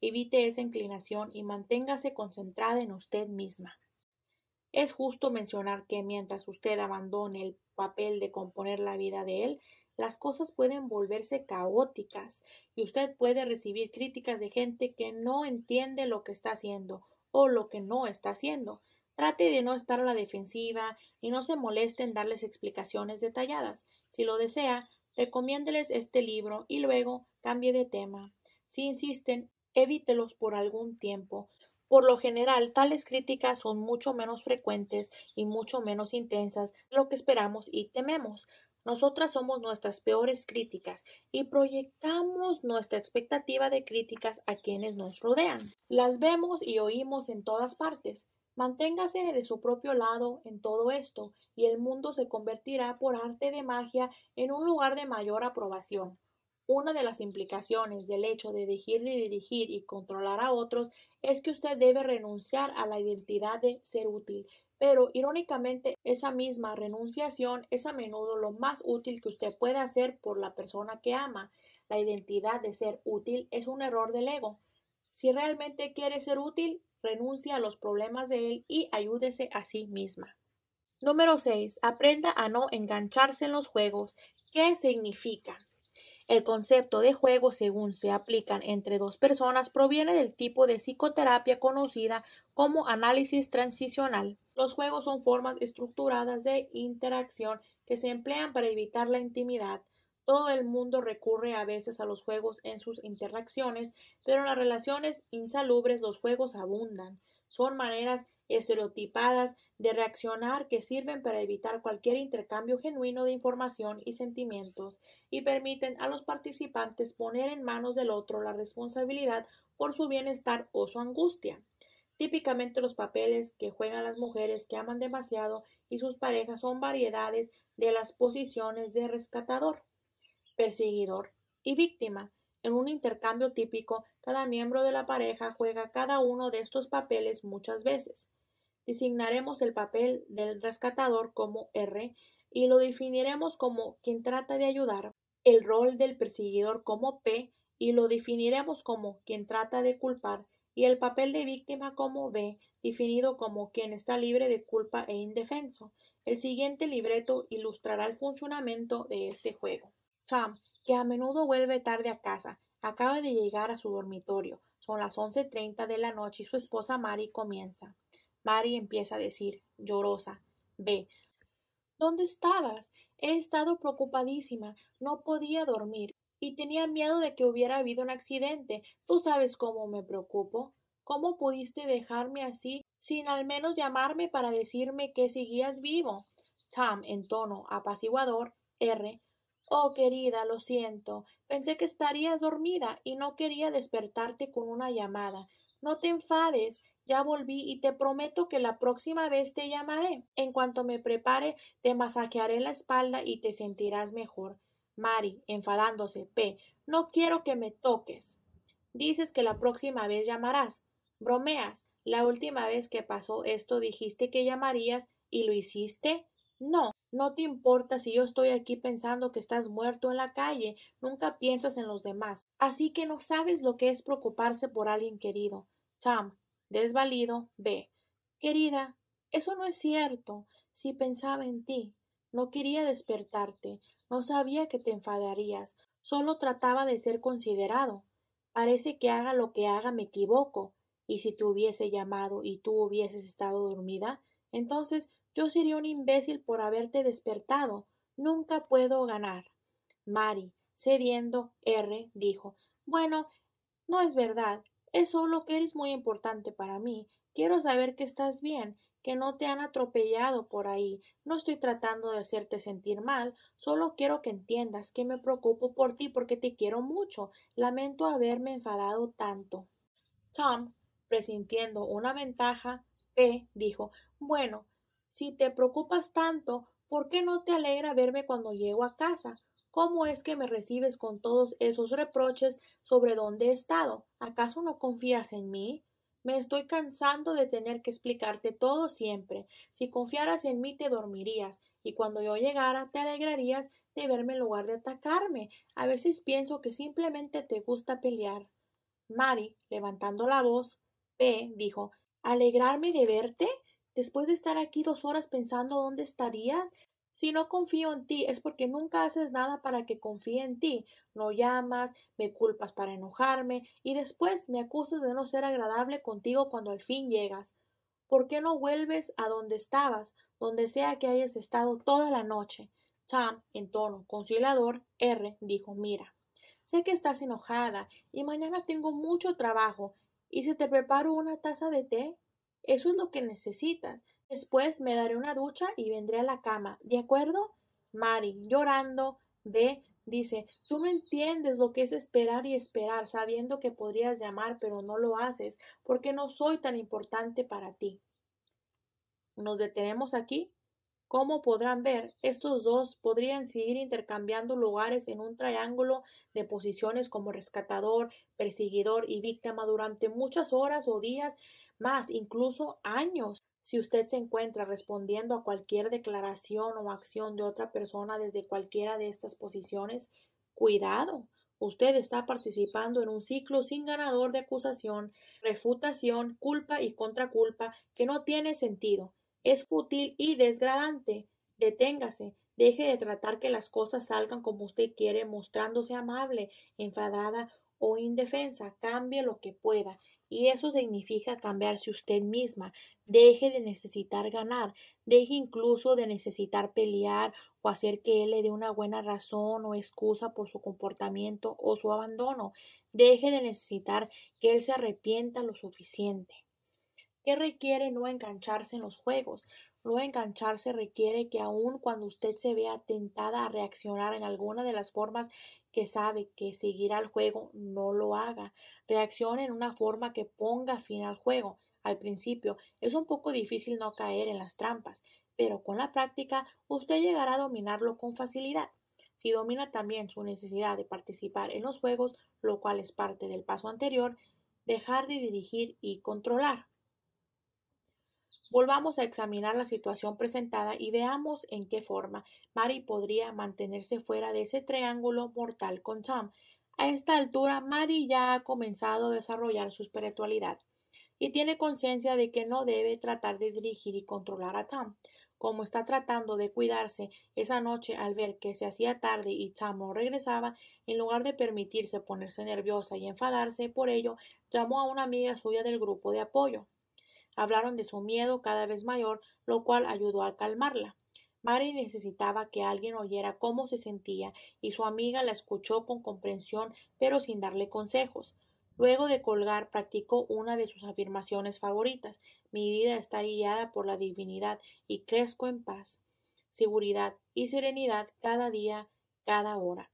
Evite esa inclinación y manténgase concentrada en usted misma. Es justo mencionar que mientras usted abandone el papel de componer la vida de él, las cosas pueden volverse caóticas y usted puede recibir críticas de gente que no entiende lo que está haciendo o lo que no está haciendo. Trate de no estar a la defensiva y no se moleste en darles explicaciones detalladas. Si lo desea, recomiéndeles este libro y luego cambie de tema. Si insisten, evítelos por algún tiempo. Por lo general, tales críticas son mucho menos frecuentes y mucho menos intensas de lo que esperamos y tememos. Nosotras somos nuestras peores críticas y proyectamos nuestra expectativa de críticas a quienes nos rodean. Las vemos y oímos en todas partes. Manténgase de su propio lado en todo esto, y el mundo se convertirá por arte de magia en un lugar de mayor aprobación. Una de las implicaciones del hecho de dirigir y dirigir y controlar a otros es que usted debe renunciar a la identidad de ser útil, pero irónicamente esa misma renunciación es a menudo lo más útil que usted puede hacer por la persona que ama. La identidad de ser útil es un error del ego. Si realmente quiere ser útil, renuncia a los problemas de él y ayúdese a sí misma. Número 6. Aprenda a no engancharse en los juegos. ¿Qué significa? El concepto de juego, según se aplican entre dos personas, proviene del tipo de psicoterapia conocida como análisis transicional. Los juegos son formas estructuradas de interacción que se emplean para evitar la intimidad, todo el mundo recurre a veces a los juegos en sus interacciones, pero en las relaciones insalubres los juegos abundan. Son maneras estereotipadas de reaccionar que sirven para evitar cualquier intercambio genuino de información y sentimientos y permiten a los participantes poner en manos del otro la responsabilidad por su bienestar o su angustia. Típicamente los papeles que juegan las mujeres que aman demasiado y sus parejas son variedades de las posiciones de rescatador perseguidor y víctima. En un intercambio típico, cada miembro de la pareja juega cada uno de estos papeles muchas veces. Designaremos el papel del rescatador como R y lo definiremos como quien trata de ayudar, el rol del perseguidor como P y lo definiremos como quien trata de culpar y el papel de víctima como B, definido como quien está libre de culpa e indefenso. El siguiente libreto ilustrará el funcionamiento de este juego que a menudo vuelve tarde a casa, acaba de llegar a su dormitorio. Son las 11.30 de la noche y su esposa Mary comienza. Mary empieza a decir, llorosa, ve, ¿dónde estabas? He estado preocupadísima, no podía dormir y tenía miedo de que hubiera habido un accidente. Tú sabes cómo me preocupo. ¿Cómo pudiste dejarme así sin al menos llamarme para decirme que seguías vivo? Tom, en tono apaciguador, R, Oh, querida, lo siento. Pensé que estarías dormida y no quería despertarte con una llamada. No te enfades. Ya volví y te prometo que la próxima vez te llamaré. En cuanto me prepare, te masajearé la espalda y te sentirás mejor. Mari, enfadándose, P. No quiero que me toques. Dices que la próxima vez llamarás. Bromeas. La última vez que pasó esto dijiste que llamarías y lo hiciste. No. No te importa si yo estoy aquí pensando que estás muerto en la calle, nunca piensas en los demás, así que no sabes lo que es preocuparse por alguien querido. Tom, desvalido, ve. Querida, eso no es cierto. Si pensaba en ti, no quería despertarte, no sabía que te enfadarías, solo trataba de ser considerado. Parece que haga lo que haga me equivoco. Y si te hubiese llamado y tú hubieses estado dormida, entonces yo sería un imbécil por haberte despertado. Nunca puedo ganar. Mari, cediendo, R, dijo Bueno, no es verdad. Es solo que eres muy importante para mí. Quiero saber que estás bien, que no te han atropellado por ahí. No estoy tratando de hacerte sentir mal, solo quiero que entiendas que me preocupo por ti porque te quiero mucho. Lamento haberme enfadado tanto. Tom, presintiendo una ventaja, P dijo Bueno, si te preocupas tanto, ¿por qué no te alegra verme cuando llego a casa? ¿Cómo es que me recibes con todos esos reproches sobre dónde he estado? ¿Acaso no confías en mí? Me estoy cansando de tener que explicarte todo siempre. Si confiaras en mí te dormirías, y cuando yo llegara te alegrarías de verme en lugar de atacarme. A veces pienso que simplemente te gusta pelear. Mari, levantando la voz, P dijo, ¿alegrarme de verte? después de estar aquí dos horas pensando dónde estarías, si no confío en ti es porque nunca haces nada para que confíe en ti. No llamas, me culpas para enojarme y después me acusas de no ser agradable contigo cuando al fin llegas. ¿Por qué no vuelves a donde estabas, donde sea que hayas estado toda la noche? Sam, en tono conciliador, R, dijo Mira. Sé que estás enojada y mañana tengo mucho trabajo. ¿Y si te preparo una taza de té? Eso es lo que necesitas. Después me daré una ducha y vendré a la cama. ¿De acuerdo? Mari, llorando, ve, dice, tú no entiendes lo que es esperar y esperar, sabiendo que podrías llamar, pero no lo haces, porque no soy tan importante para ti. Nos detenemos aquí. Como podrán ver, estos dos podrían seguir intercambiando lugares en un triángulo de posiciones como rescatador, perseguidor y víctima durante muchas horas o días más, incluso años. Si usted se encuentra respondiendo a cualquier declaración o acción de otra persona desde cualquiera de estas posiciones, cuidado. Usted está participando en un ciclo sin ganador de acusación, refutación, culpa y contraculpa que no tiene sentido. Es fútil y desgradante. Deténgase. Deje de tratar que las cosas salgan como usted quiere, mostrándose amable, enfadada o indefensa, cambie lo que pueda. Y eso significa cambiarse usted misma. Deje de necesitar ganar, deje incluso de necesitar pelear o hacer que él le dé una buena razón o excusa por su comportamiento o su abandono. Deje de necesitar que él se arrepienta lo suficiente. ¿Qué requiere no engancharse en los juegos? No engancharse requiere que aun cuando usted se vea tentada a reaccionar en alguna de las formas que sabe que seguirá el juego, no lo haga. Reaccione en una forma que ponga fin al juego. Al principio es un poco difícil no caer en las trampas, pero con la práctica usted llegará a dominarlo con facilidad. Si domina también su necesidad de participar en los juegos, lo cual es parte del paso anterior, dejar de dirigir y controlar. Volvamos a examinar la situación presentada y veamos en qué forma Mary podría mantenerse fuera de ese triángulo mortal con Sam. A esta altura, Mary ya ha comenzado a desarrollar su espiritualidad y tiene conciencia de que no debe tratar de dirigir y controlar a Sam. Como está tratando de cuidarse esa noche al ver que se hacía tarde y Sam no regresaba, en lugar de permitirse ponerse nerviosa y enfadarse por ello, llamó a una amiga suya del grupo de apoyo, hablaron de su miedo cada vez mayor, lo cual ayudó a calmarla. Mary necesitaba que alguien oyera cómo se sentía, y su amiga la escuchó con comprensión, pero sin darle consejos. Luego de colgar, practicó una de sus afirmaciones favoritas Mi vida está guiada por la divinidad y crezco en paz, seguridad y serenidad cada día, cada hora.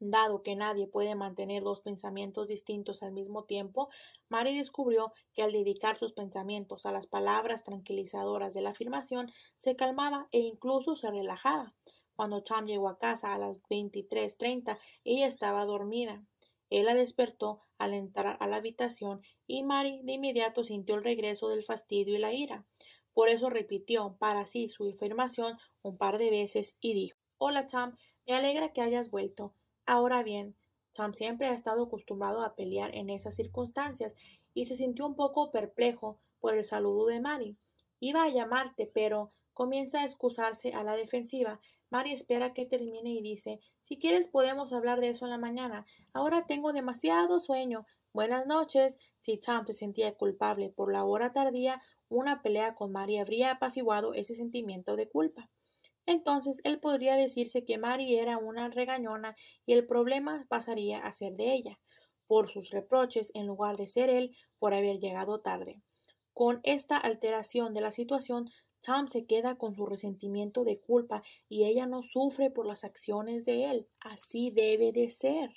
Dado que nadie puede mantener dos pensamientos distintos al mismo tiempo, Mary descubrió que al dedicar sus pensamientos a las palabras tranquilizadoras de la afirmación, se calmaba e incluso se relajaba. Cuando Cham llegó a casa a las 23.30, ella estaba dormida. Él la despertó al entrar a la habitación y Mary de inmediato sintió el regreso del fastidio y la ira. Por eso repitió para sí su afirmación un par de veces y dijo: Hola, Cham, me alegra que hayas vuelto. Ahora bien, Tom siempre ha estado acostumbrado a pelear en esas circunstancias y se sintió un poco perplejo por el saludo de Mari. Iba a llamarte, pero comienza a excusarse a la defensiva. Mari espera que termine y dice Si quieres podemos hablar de eso en la mañana. Ahora tengo demasiado sueño. Buenas noches. Si Tom se sentía culpable por la hora tardía, una pelea con Mari habría apaciguado ese sentimiento de culpa. Entonces él podría decirse que Mary era una regañona y el problema pasaría a ser de ella, por sus reproches en lugar de ser él por haber llegado tarde. Con esta alteración de la situación, Sam se queda con su resentimiento de culpa y ella no sufre por las acciones de él. Así debe de ser.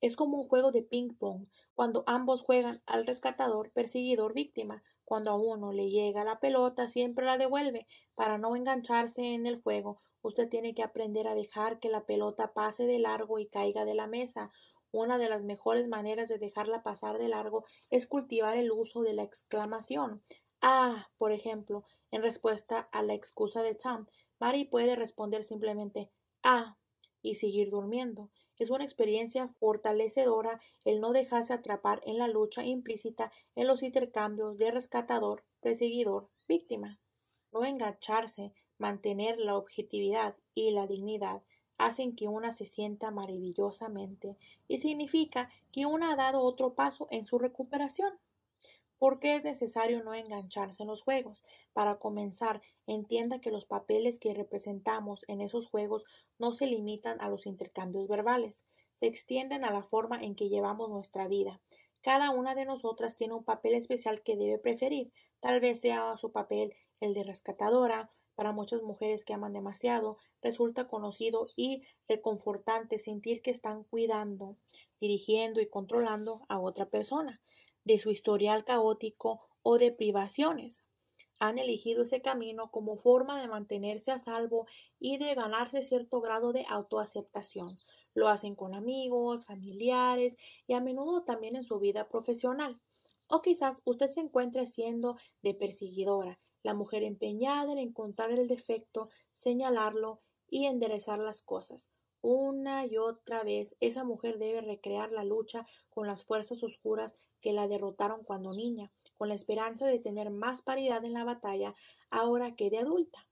Es como un juego de ping-pong, cuando ambos juegan al rescatador, perseguidor, víctima. Cuando a uno le llega la pelota, siempre la devuelve. Para no engancharse en el juego, usted tiene que aprender a dejar que la pelota pase de largo y caiga de la mesa. Una de las mejores maneras de dejarla pasar de largo es cultivar el uso de la exclamación. Ah, por ejemplo, en respuesta a la excusa de Champ, Mary puede responder simplemente ah y seguir durmiendo. Es una experiencia fortalecedora el no dejarse atrapar en la lucha implícita en los intercambios de rescatador, perseguidor, víctima. No engancharse, mantener la objetividad y la dignidad hacen que una se sienta maravillosamente y significa que una ha dado otro paso en su recuperación. ¿Por qué es necesario no engancharse en los juegos? Para comenzar, entienda que los papeles que representamos en esos juegos no se limitan a los intercambios verbales, se extienden a la forma en que llevamos nuestra vida. Cada una de nosotras tiene un papel especial que debe preferir, tal vez sea su papel el de rescatadora, para muchas mujeres que aman demasiado, resulta conocido y reconfortante sentir que están cuidando, dirigiendo y controlando a otra persona de su historial caótico o de privaciones. Han elegido ese camino como forma de mantenerse a salvo y de ganarse cierto grado de autoaceptación. Lo hacen con amigos, familiares y a menudo también en su vida profesional. O quizás usted se encuentre siendo de perseguidora, la mujer empeñada en encontrar el defecto, señalarlo y enderezar las cosas. Una y otra vez esa mujer debe recrear la lucha con las fuerzas oscuras que la derrotaron cuando niña, con la esperanza de tener más paridad en la batalla ahora que de adulta.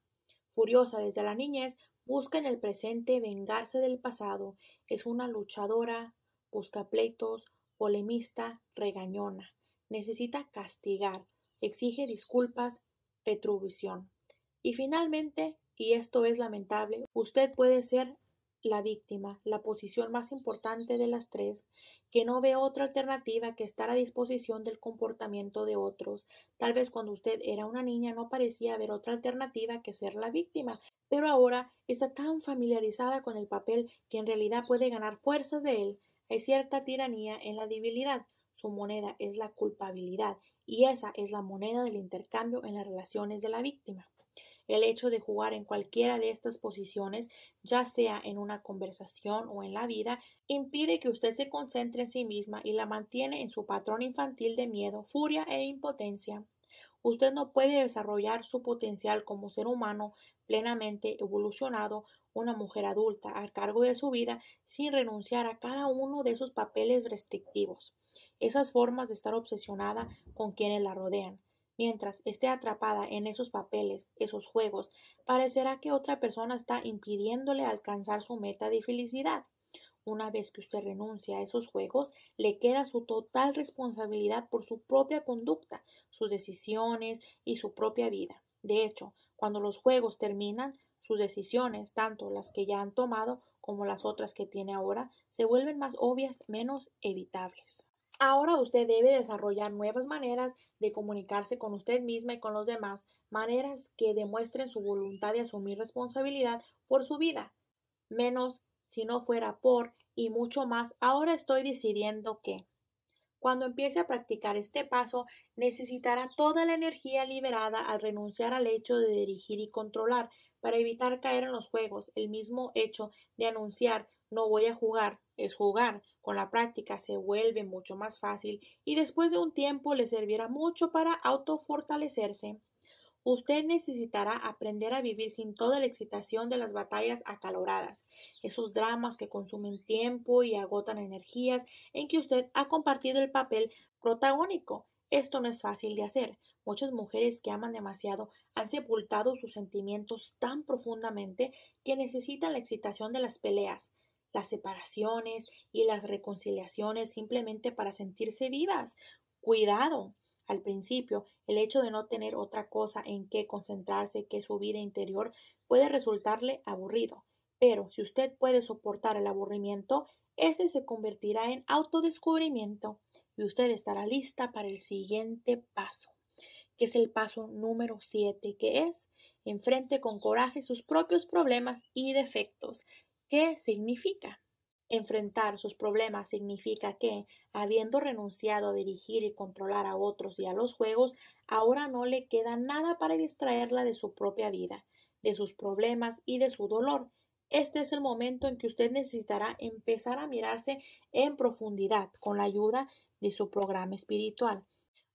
Furiosa desde la niñez, busca en el presente vengarse del pasado, es una luchadora, busca pleitos, polemista, regañona, necesita castigar, exige disculpas, retribución. Y finalmente, y esto es lamentable, usted puede ser la víctima, la posición más importante de las tres, que no ve otra alternativa que estar a disposición del comportamiento de otros. Tal vez cuando usted era una niña no parecía haber otra alternativa que ser la víctima, pero ahora está tan familiarizada con el papel que en realidad puede ganar fuerzas de él. Hay cierta tiranía en la debilidad. Su moneda es la culpabilidad, y esa es la moneda del intercambio en las relaciones de la víctima. El hecho de jugar en cualquiera de estas posiciones, ya sea en una conversación o en la vida, impide que usted se concentre en sí misma y la mantiene en su patrón infantil de miedo, furia e impotencia. Usted no puede desarrollar su potencial como ser humano plenamente evolucionado, una mujer adulta a cargo de su vida, sin renunciar a cada uno de esos papeles restrictivos, esas formas de estar obsesionada con quienes la rodean. Mientras esté atrapada en esos papeles, esos juegos, parecerá que otra persona está impidiéndole alcanzar su meta de felicidad. Una vez que usted renuncia a esos juegos, le queda su total responsabilidad por su propia conducta, sus decisiones y su propia vida. De hecho, cuando los juegos terminan, sus decisiones, tanto las que ya han tomado como las otras que tiene ahora, se vuelven más obvias, menos evitables. Ahora usted debe desarrollar nuevas maneras de comunicarse con usted misma y con los demás, maneras que demuestren su voluntad de asumir responsabilidad por su vida. Menos si no fuera por y mucho más, ahora estoy decidiendo que. Cuando empiece a practicar este paso, necesitará toda la energía liberada al renunciar al hecho de dirigir y controlar, para evitar caer en los juegos. El mismo hecho de anunciar no voy a jugar es jugar, con la práctica se vuelve mucho más fácil y después de un tiempo le servirá mucho para autofortalecerse. Usted necesitará aprender a vivir sin toda la excitación de las batallas acaloradas, esos dramas que consumen tiempo y agotan energías en que usted ha compartido el papel protagónico. Esto no es fácil de hacer. Muchas mujeres que aman demasiado han sepultado sus sentimientos tan profundamente que necesitan la excitación de las peleas, las separaciones y las reconciliaciones simplemente para sentirse vivas. Cuidado. Al principio, el hecho de no tener otra cosa en que concentrarse que su vida interior puede resultarle aburrido. Pero si usted puede soportar el aburrimiento, ese se convertirá en autodescubrimiento y usted estará lista para el siguiente paso, que es el paso número 7, que es enfrente con coraje sus propios problemas y defectos. ¿Qué significa? Enfrentar sus problemas significa que, habiendo renunciado a dirigir y controlar a otros y a los juegos, ahora no le queda nada para distraerla de su propia vida, de sus problemas y de su dolor. Este es el momento en que usted necesitará empezar a mirarse en profundidad con la ayuda de su programa espiritual,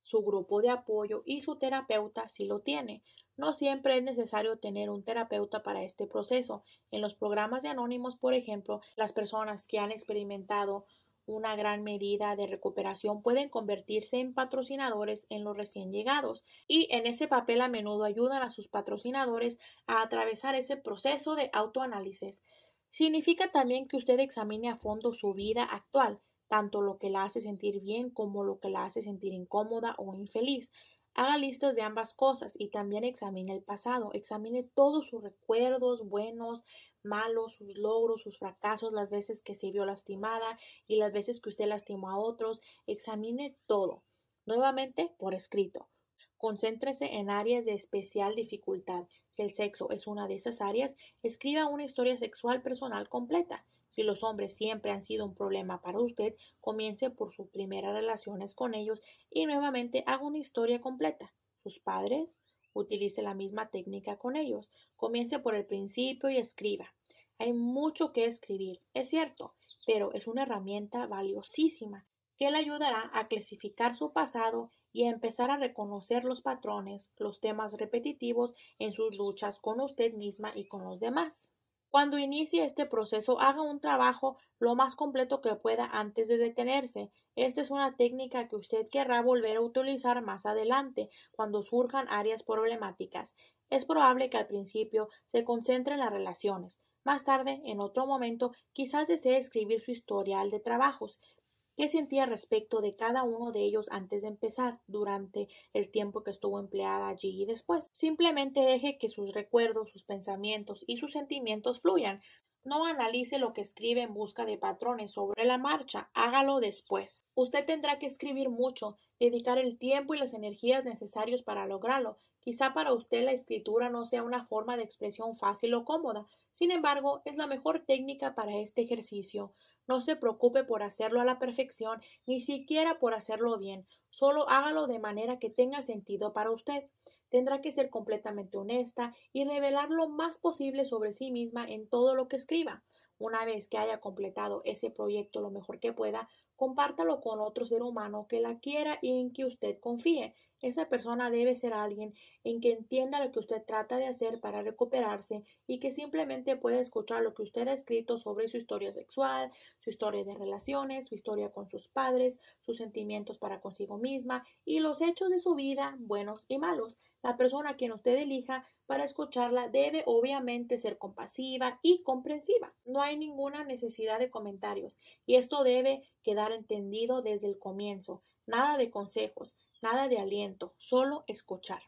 su grupo de apoyo y su terapeuta si lo tiene. No siempre es necesario tener un terapeuta para este proceso. En los programas de anónimos, por ejemplo, las personas que han experimentado una gran medida de recuperación pueden convertirse en patrocinadores en los recién llegados y en ese papel a menudo ayudan a sus patrocinadores a atravesar ese proceso de autoanálisis. Significa también que usted examine a fondo su vida actual, tanto lo que la hace sentir bien como lo que la hace sentir incómoda o infeliz. Haga listas de ambas cosas y también examine el pasado. Examine todos sus recuerdos buenos, malos, sus logros, sus fracasos, las veces que se vio lastimada y las veces que usted lastimó a otros. Examine todo. Nuevamente, por escrito. Concéntrese en áreas de especial dificultad. Si el sexo es una de esas áreas, escriba una historia sexual personal completa. Si los hombres siempre han sido un problema para usted, comience por sus primeras relaciones con ellos y nuevamente haga una historia completa. Sus padres, utilice la misma técnica con ellos. Comience por el principio y escriba. Hay mucho que escribir, es cierto, pero es una herramienta valiosísima que le ayudará a clasificar su pasado y a empezar a reconocer los patrones, los temas repetitivos en sus luchas con usted misma y con los demás. Cuando inicie este proceso, haga un trabajo lo más completo que pueda antes de detenerse. Esta es una técnica que usted querrá volver a utilizar más adelante, cuando surjan áreas problemáticas. Es probable que al principio se concentre en las relaciones. Más tarde, en otro momento, quizás desee escribir su historial de trabajos, qué sentía respecto de cada uno de ellos antes de empezar, durante el tiempo que estuvo empleada allí y después. Simplemente deje que sus recuerdos, sus pensamientos y sus sentimientos fluyan. No analice lo que escribe en busca de patrones sobre la marcha, hágalo después. Usted tendrá que escribir mucho, dedicar el tiempo y las energías necesarios para lograrlo. Quizá para usted la escritura no sea una forma de expresión fácil o cómoda, sin embargo, es la mejor técnica para este ejercicio. No se preocupe por hacerlo a la perfección, ni siquiera por hacerlo bien, solo hágalo de manera que tenga sentido para usted. Tendrá que ser completamente honesta y revelar lo más posible sobre sí misma en todo lo que escriba. Una vez que haya completado ese proyecto lo mejor que pueda, compártalo con otro ser humano que la quiera y en que usted confíe. Esa persona debe ser alguien en que entienda lo que usted trata de hacer para recuperarse y que simplemente pueda escuchar lo que usted ha escrito sobre su historia sexual, su historia de relaciones, su historia con sus padres, sus sentimientos para consigo misma y los hechos de su vida, buenos y malos. La persona a quien usted elija para escucharla debe obviamente ser compasiva y comprensiva. No hay ninguna necesidad de comentarios y esto debe quedar entendido desde el comienzo, nada de consejos, nada de aliento, solo escuchar.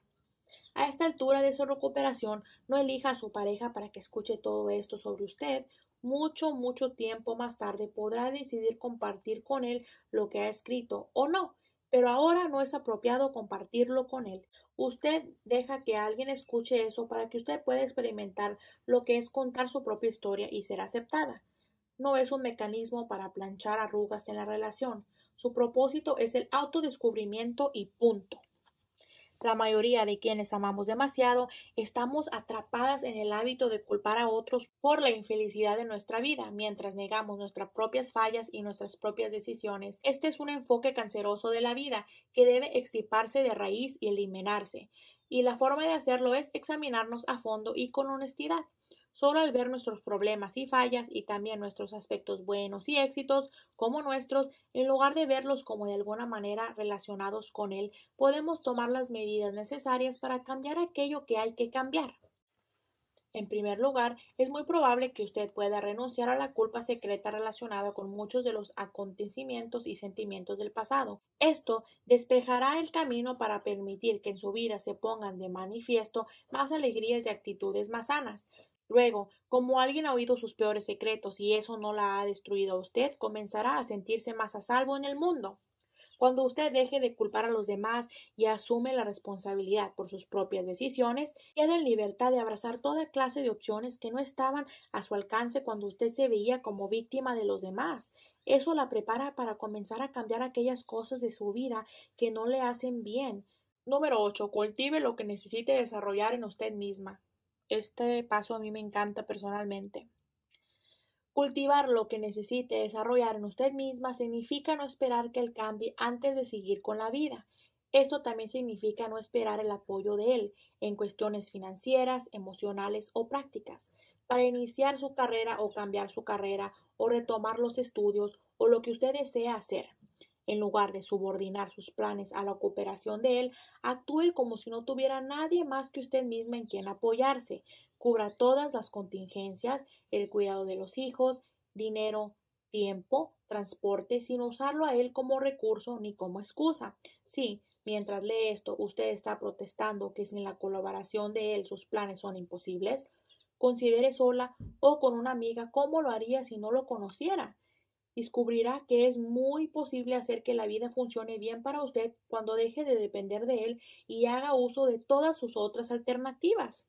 A esta altura de su recuperación, no elija a su pareja para que escuche todo esto sobre usted. Mucho, mucho tiempo más tarde podrá decidir compartir con él lo que ha escrito o no, pero ahora no es apropiado compartirlo con él. Usted deja que alguien escuche eso para que usted pueda experimentar lo que es contar su propia historia y ser aceptada no es un mecanismo para planchar arrugas en la relación. Su propósito es el autodescubrimiento y punto. La mayoría de quienes amamos demasiado estamos atrapadas en el hábito de culpar a otros por la infelicidad de nuestra vida, mientras negamos nuestras propias fallas y nuestras propias decisiones. Este es un enfoque canceroso de la vida que debe extirparse de raíz y eliminarse. Y la forma de hacerlo es examinarnos a fondo y con honestidad. Solo al ver nuestros problemas y fallas y también nuestros aspectos buenos y éxitos como nuestros, en lugar de verlos como de alguna manera relacionados con él, podemos tomar las medidas necesarias para cambiar aquello que hay que cambiar. En primer lugar, es muy probable que usted pueda renunciar a la culpa secreta relacionada con muchos de los acontecimientos y sentimientos del pasado. Esto despejará el camino para permitir que en su vida se pongan de manifiesto más alegrías y actitudes más sanas. Luego, como alguien ha oído sus peores secretos y eso no la ha destruido a usted, comenzará a sentirse más a salvo en el mundo. Cuando usted deje de culpar a los demás y asume la responsabilidad por sus propias decisiones, queda en libertad de abrazar toda clase de opciones que no estaban a su alcance cuando usted se veía como víctima de los demás. Eso la prepara para comenzar a cambiar aquellas cosas de su vida que no le hacen bien. Número 8. Cultive lo que necesite desarrollar en usted misma. Este paso a mí me encanta personalmente. Cultivar lo que necesite desarrollar en usted misma significa no esperar que él cambie antes de seguir con la vida. Esto también significa no esperar el apoyo de él en cuestiones financieras, emocionales o prácticas. Para iniciar su carrera o cambiar su carrera o retomar los estudios o lo que usted desea hacer. En lugar de subordinar sus planes a la cooperación de él, actúe como si no tuviera nadie más que usted misma en quien apoyarse. Cubra todas las contingencias, el cuidado de los hijos, dinero, tiempo, transporte, sin usarlo a él como recurso ni como excusa. Sí, mientras lee esto, usted está protestando que sin la colaboración de él sus planes son imposibles. Considere sola o con una amiga cómo lo haría si no lo conociera descubrirá que es muy posible hacer que la vida funcione bien para usted cuando deje de depender de él y haga uso de todas sus otras alternativas.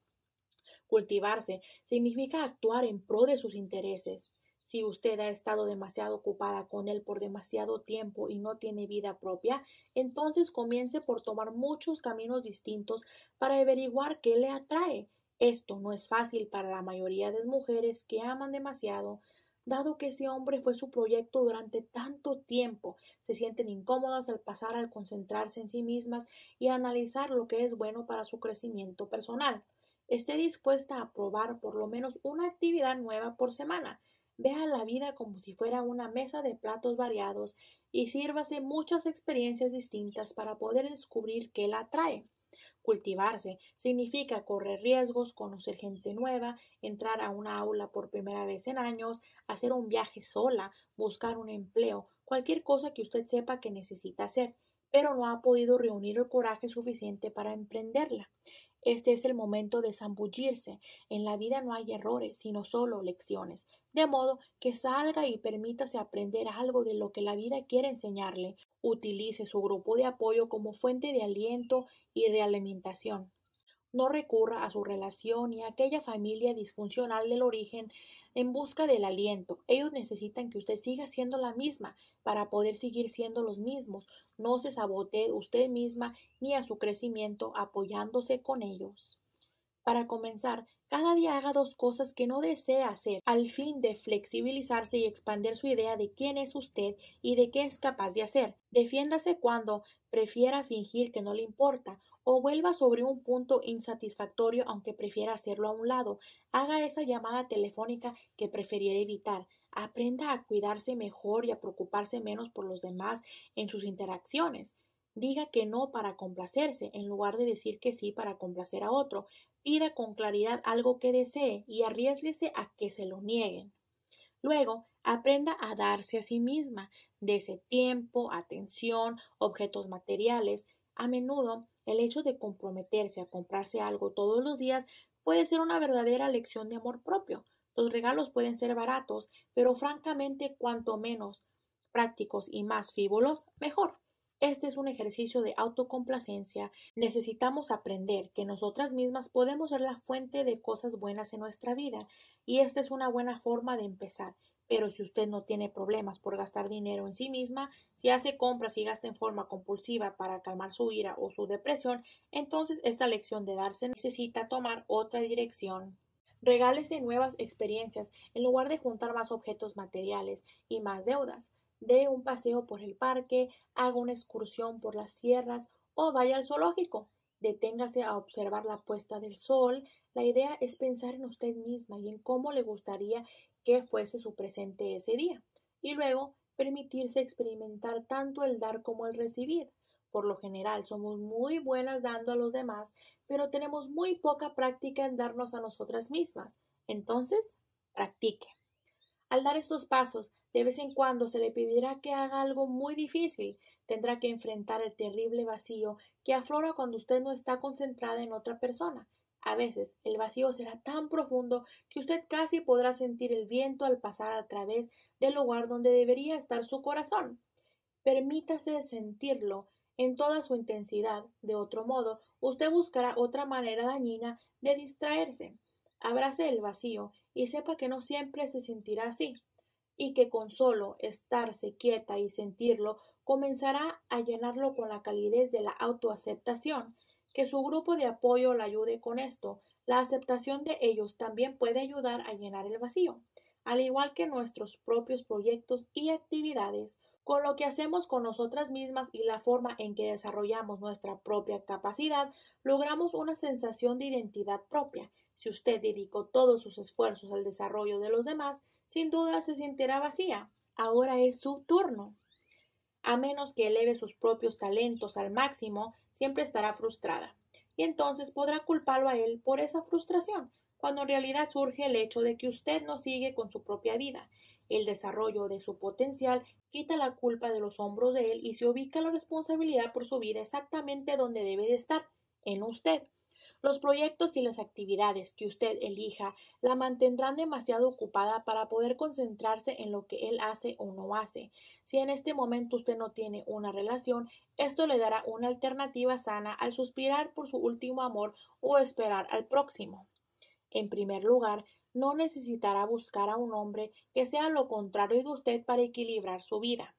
Cultivarse significa actuar en pro de sus intereses. Si usted ha estado demasiado ocupada con él por demasiado tiempo y no tiene vida propia, entonces comience por tomar muchos caminos distintos para averiguar qué le atrae. Esto no es fácil para la mayoría de mujeres que aman demasiado, dado que ese hombre fue su proyecto durante tanto tiempo. Se sienten incómodas al pasar al concentrarse en sí mismas y analizar lo que es bueno para su crecimiento personal. Esté dispuesta a probar por lo menos una actividad nueva por semana. Vea la vida como si fuera una mesa de platos variados y sírvase muchas experiencias distintas para poder descubrir qué la atrae. Cultivarse significa correr riesgos, conocer gente nueva, entrar a una aula por primera vez en años, hacer un viaje sola, buscar un empleo, cualquier cosa que usted sepa que necesita hacer, pero no ha podido reunir el coraje suficiente para emprenderla. Este es el momento de zambullirse. En la vida no hay errores, sino solo lecciones. De modo que salga y permítase aprender algo de lo que la vida quiere enseñarle. Utilice su grupo de apoyo como fuente de aliento y realimentación. No recurra a su relación y a aquella familia disfuncional del origen en busca del aliento. Ellos necesitan que usted siga siendo la misma para poder seguir siendo los mismos. No se sabotee usted misma ni a su crecimiento apoyándose con ellos. Para comenzar, cada día haga dos cosas que no desea hacer al fin de flexibilizarse y expandir su idea de quién es usted y de qué es capaz de hacer. Defiéndase cuando prefiera fingir que no le importa o vuelva sobre un punto insatisfactorio aunque prefiera hacerlo a un lado. Haga esa llamada telefónica que preferiera evitar. Aprenda a cuidarse mejor y a preocuparse menos por los demás en sus interacciones. Diga que no para complacerse en lugar de decir que sí para complacer a otro. Pida con claridad algo que desee y arriesguese a que se lo nieguen. Luego, aprenda a darse a sí misma, dese tiempo, atención, objetos materiales. A menudo, el hecho de comprometerse a comprarse algo todos los días puede ser una verdadera lección de amor propio. Los regalos pueden ser baratos, pero francamente, cuanto menos prácticos y más fívolos, mejor. Este es un ejercicio de autocomplacencia. Necesitamos aprender que nosotras mismas podemos ser la fuente de cosas buenas en nuestra vida y esta es una buena forma de empezar. Pero si usted no tiene problemas por gastar dinero en sí misma, si hace compras y gasta en forma compulsiva para calmar su ira o su depresión, entonces esta lección de darse necesita tomar otra dirección. Regálese nuevas experiencias en lugar de juntar más objetos materiales y más deudas dé un paseo por el parque, haga una excursión por las sierras o vaya al zoológico. Deténgase a observar la puesta del sol. La idea es pensar en usted misma y en cómo le gustaría que fuese su presente ese día. Y luego, permitirse experimentar tanto el dar como el recibir. Por lo general somos muy buenas dando a los demás, pero tenemos muy poca práctica en darnos a nosotras mismas. Entonces, practique. Al dar estos pasos, de vez en cuando se le pedirá que haga algo muy difícil. Tendrá que enfrentar el terrible vacío que aflora cuando usted no está concentrada en otra persona. A veces el vacío será tan profundo que usted casi podrá sentir el viento al pasar a través del lugar donde debería estar su corazón. Permítase sentirlo en toda su intensidad. De otro modo, usted buscará otra manera dañina de distraerse. Abrace el vacío y sepa que no siempre se sentirá así y que con solo estarse quieta y sentirlo comenzará a llenarlo con la calidez de la autoaceptación, que su grupo de apoyo la ayude con esto. La aceptación de ellos también puede ayudar a llenar el vacío, al igual que nuestros propios proyectos y actividades, con lo que hacemos con nosotras mismas y la forma en que desarrollamos nuestra propia capacidad, logramos una sensación de identidad propia. Si usted dedicó todos sus esfuerzos al desarrollo de los demás, sin duda se sentirá vacía. Ahora es su turno. A menos que eleve sus propios talentos al máximo, siempre estará frustrada. Y entonces podrá culparlo a él por esa frustración, cuando en realidad surge el hecho de que usted no sigue con su propia vida. El desarrollo de su potencial quita la culpa de los hombros de él y se ubica la responsabilidad por su vida exactamente donde debe de estar, en usted. Los proyectos y las actividades que usted elija la mantendrán demasiado ocupada para poder concentrarse en lo que él hace o no hace. Si en este momento usted no tiene una relación, esto le dará una alternativa sana al suspirar por su último amor o esperar al próximo. En primer lugar, no necesitará buscar a un hombre que sea lo contrario de usted para equilibrar su vida.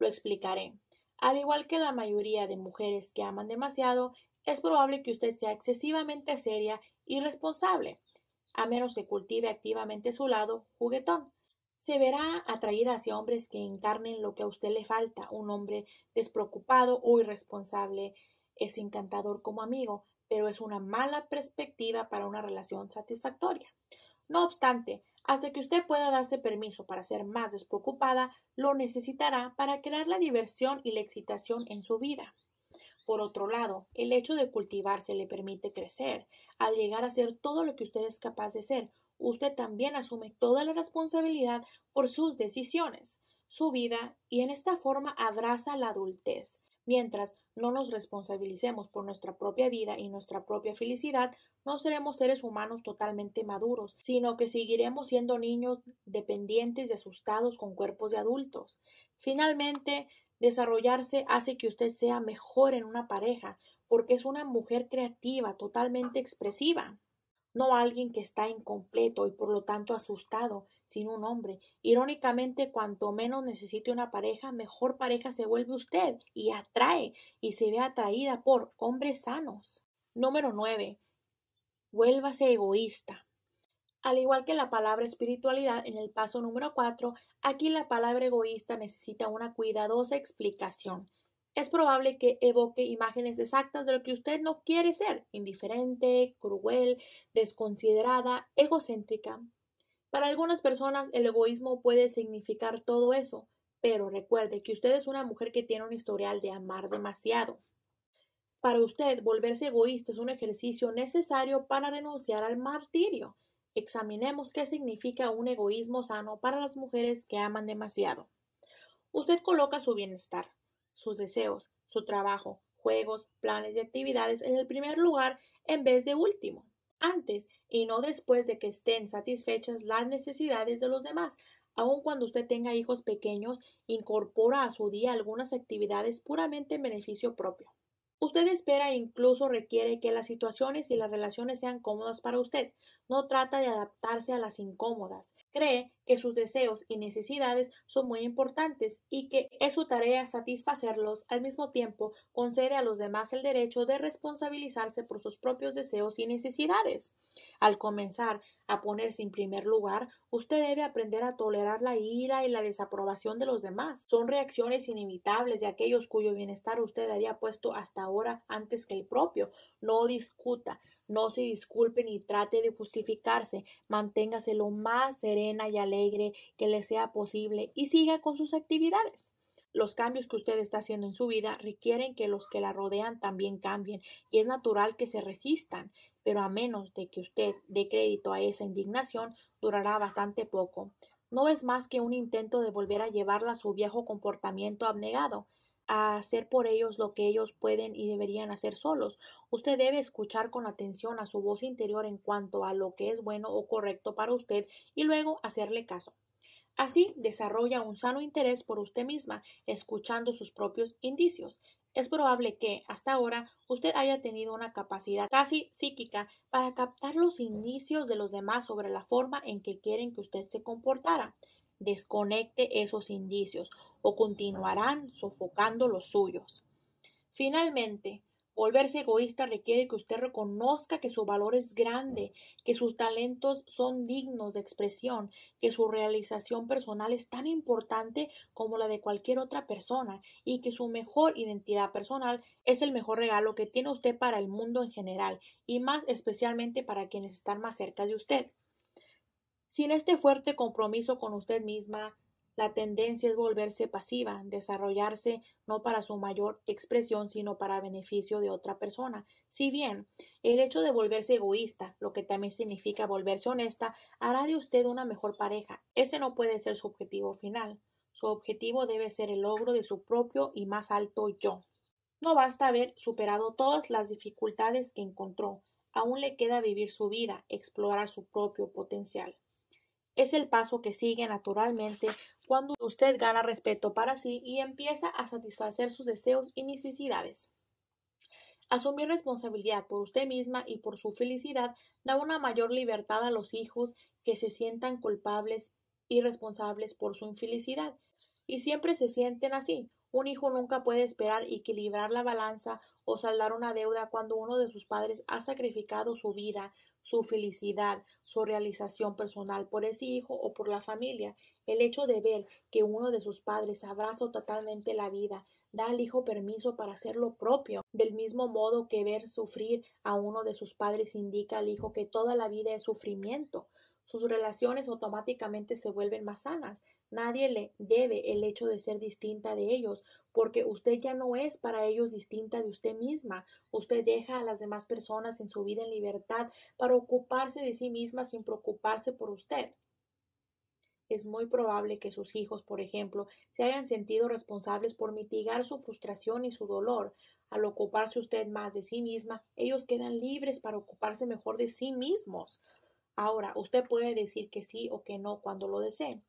Lo explicaré. Al igual que la mayoría de mujeres que aman demasiado, es probable que usted sea excesivamente seria y responsable, a menos que cultive activamente su lado juguetón. Se verá atraída hacia hombres que encarnen lo que a usted le falta. Un hombre despreocupado o irresponsable es encantador como amigo, pero es una mala perspectiva para una relación satisfactoria. No obstante, hasta que usted pueda darse permiso para ser más despreocupada, lo necesitará para crear la diversión y la excitación en su vida. Por otro lado, el hecho de cultivarse le permite crecer. Al llegar a ser todo lo que usted es capaz de ser, usted también asume toda la responsabilidad por sus decisiones, su vida, y en esta forma abraza la adultez. Mientras no nos responsabilicemos por nuestra propia vida y nuestra propia felicidad, no seremos seres humanos totalmente maduros, sino que seguiremos siendo niños dependientes y asustados con cuerpos de adultos. Finalmente, Desarrollarse hace que usted sea mejor en una pareja, porque es una mujer creativa, totalmente expresiva. No alguien que está incompleto y por lo tanto asustado, sin un hombre. Irónicamente, cuanto menos necesite una pareja, mejor pareja se vuelve usted y atrae y se ve atraída por hombres sanos. Número 9. Vuélvase egoísta. Al igual que la palabra espiritualidad en el paso número 4, aquí la palabra egoísta necesita una cuidadosa explicación. Es probable que evoque imágenes exactas de lo que usted no quiere ser, indiferente, cruel, desconsiderada, egocéntrica. Para algunas personas el egoísmo puede significar todo eso, pero recuerde que usted es una mujer que tiene un historial de amar demasiado. Para usted, volverse egoísta es un ejercicio necesario para renunciar al martirio. Examinemos qué significa un egoísmo sano para las mujeres que aman demasiado. Usted coloca su bienestar, sus deseos, su trabajo, juegos, planes y actividades en el primer lugar en vez de último, antes y no después de que estén satisfechas las necesidades de los demás. Aun cuando usted tenga hijos pequeños, incorpora a su día algunas actividades puramente en beneficio propio. Usted espera e incluso requiere que las situaciones y las relaciones sean cómodas para usted. No trata de adaptarse a las incómodas. Cree que sus deseos y necesidades son muy importantes y que es su tarea satisfacerlos. Al mismo tiempo, concede a los demás el derecho de responsabilizarse por sus propios deseos y necesidades. Al comenzar a ponerse en primer lugar, usted debe aprender a tolerar la ira y la desaprobación de los demás. Son reacciones inevitables de aquellos cuyo bienestar usted había puesto hasta ahora antes que el propio. No discuta, no se disculpe ni trate de justificarse, manténgase lo más serena y alegre que le sea posible y siga con sus actividades. Los cambios que usted está haciendo en su vida requieren que los que la rodean también cambien y es natural que se resistan, pero a menos de que usted dé crédito a esa indignación, durará bastante poco. No es más que un intento de volver a llevarla a su viejo comportamiento abnegado hacer por ellos lo que ellos pueden y deberían hacer solos. Usted debe escuchar con atención a su voz interior en cuanto a lo que es bueno o correcto para usted y luego hacerle caso. Así desarrolla un sano interés por usted misma, escuchando sus propios indicios. Es probable que, hasta ahora, usted haya tenido una capacidad casi psíquica para captar los indicios de los demás sobre la forma en que quieren que usted se comportara desconecte esos indicios o continuarán sofocando los suyos. Finalmente, volverse egoísta requiere que usted reconozca que su valor es grande, que sus talentos son dignos de expresión, que su realización personal es tan importante como la de cualquier otra persona y que su mejor identidad personal es el mejor regalo que tiene usted para el mundo en general y más especialmente para quienes están más cerca de usted. Sin este fuerte compromiso con usted misma, la tendencia es volverse pasiva, desarrollarse no para su mayor expresión, sino para beneficio de otra persona. Si bien el hecho de volverse egoísta, lo que también significa volverse honesta, hará de usted una mejor pareja. Ese no puede ser su objetivo final. Su objetivo debe ser el logro de su propio y más alto yo. No basta haber superado todas las dificultades que encontró, aún le queda vivir su vida, explorar su propio potencial. Es el paso que sigue naturalmente cuando usted gana respeto para sí y empieza a satisfacer sus deseos y necesidades. Asumir responsabilidad por usted misma y por su felicidad da una mayor libertad a los hijos que se sientan culpables y responsables por su infelicidad. Y siempre se sienten así. Un hijo nunca puede esperar equilibrar la balanza o saldar una deuda cuando uno de sus padres ha sacrificado su vida su felicidad, su realización personal por ese hijo o por la familia. El hecho de ver que uno de sus padres abraza totalmente la vida, da al hijo permiso para hacer lo propio. Del mismo modo que ver sufrir a uno de sus padres indica al hijo que toda la vida es sufrimiento. Sus relaciones automáticamente se vuelven más sanas, Nadie le debe el hecho de ser distinta de ellos, porque usted ya no es para ellos distinta de usted misma. Usted deja a las demás personas en su vida en libertad para ocuparse de sí misma sin preocuparse por usted es muy probable que sus hijos, por ejemplo, se hayan sentido responsables por mitigar su frustración y su dolor. Al ocuparse usted más de sí misma, ellos quedan libres para ocuparse mejor de sí mismos. Ahora, usted puede decir que sí o que no cuando lo desee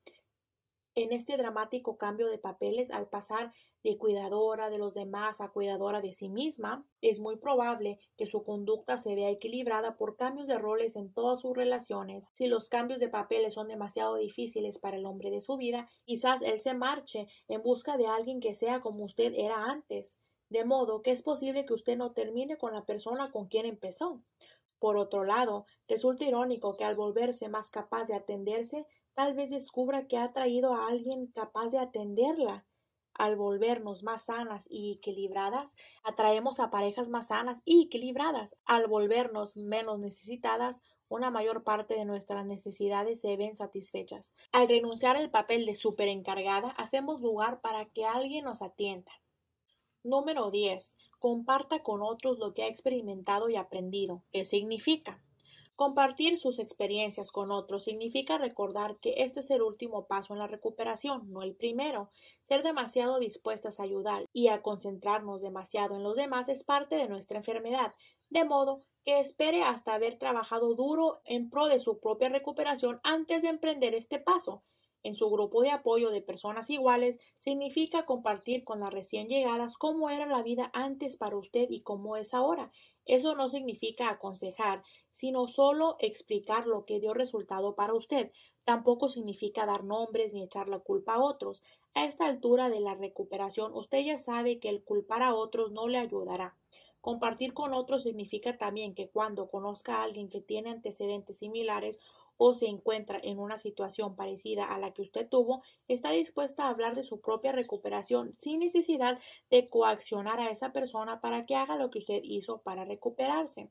en este dramático cambio de papeles al pasar de cuidadora de los demás a cuidadora de sí misma, es muy probable que su conducta se vea equilibrada por cambios de roles en todas sus relaciones. Si los cambios de papeles son demasiado difíciles para el hombre de su vida, quizás él se marche en busca de alguien que sea como usted era antes, de modo que es posible que usted no termine con la persona con quien empezó. Por otro lado, resulta irónico que al volverse más capaz de atenderse, tal vez descubra que ha traído a alguien capaz de atenderla. Al volvernos más sanas y equilibradas, atraemos a parejas más sanas y equilibradas. Al volvernos menos necesitadas, una mayor parte de nuestras necesidades se ven satisfechas. Al renunciar al papel de superencargada, hacemos lugar para que alguien nos atienda. Número 10. Comparta con otros lo que ha experimentado y aprendido. ¿Qué significa? Compartir sus experiencias con otros significa recordar que este es el último paso en la recuperación, no el primero. Ser demasiado dispuestas a ayudar y a concentrarnos demasiado en los demás es parte de nuestra enfermedad, de modo que espere hasta haber trabajado duro en pro de su propia recuperación antes de emprender este paso en su grupo de apoyo de personas iguales significa compartir con las recién llegadas cómo era la vida antes para usted y cómo es ahora, eso no significa aconsejar, sino solo explicar lo que dio resultado para usted. Tampoco significa dar nombres ni echar la culpa a otros. A esta altura de la recuperación usted ya sabe que el culpar a otros no le ayudará. Compartir con otros significa también que cuando conozca a alguien que tiene antecedentes similares, o se encuentra en una situación parecida a la que usted tuvo, está dispuesta a hablar de su propia recuperación sin necesidad de coaccionar a esa persona para que haga lo que usted hizo para recuperarse.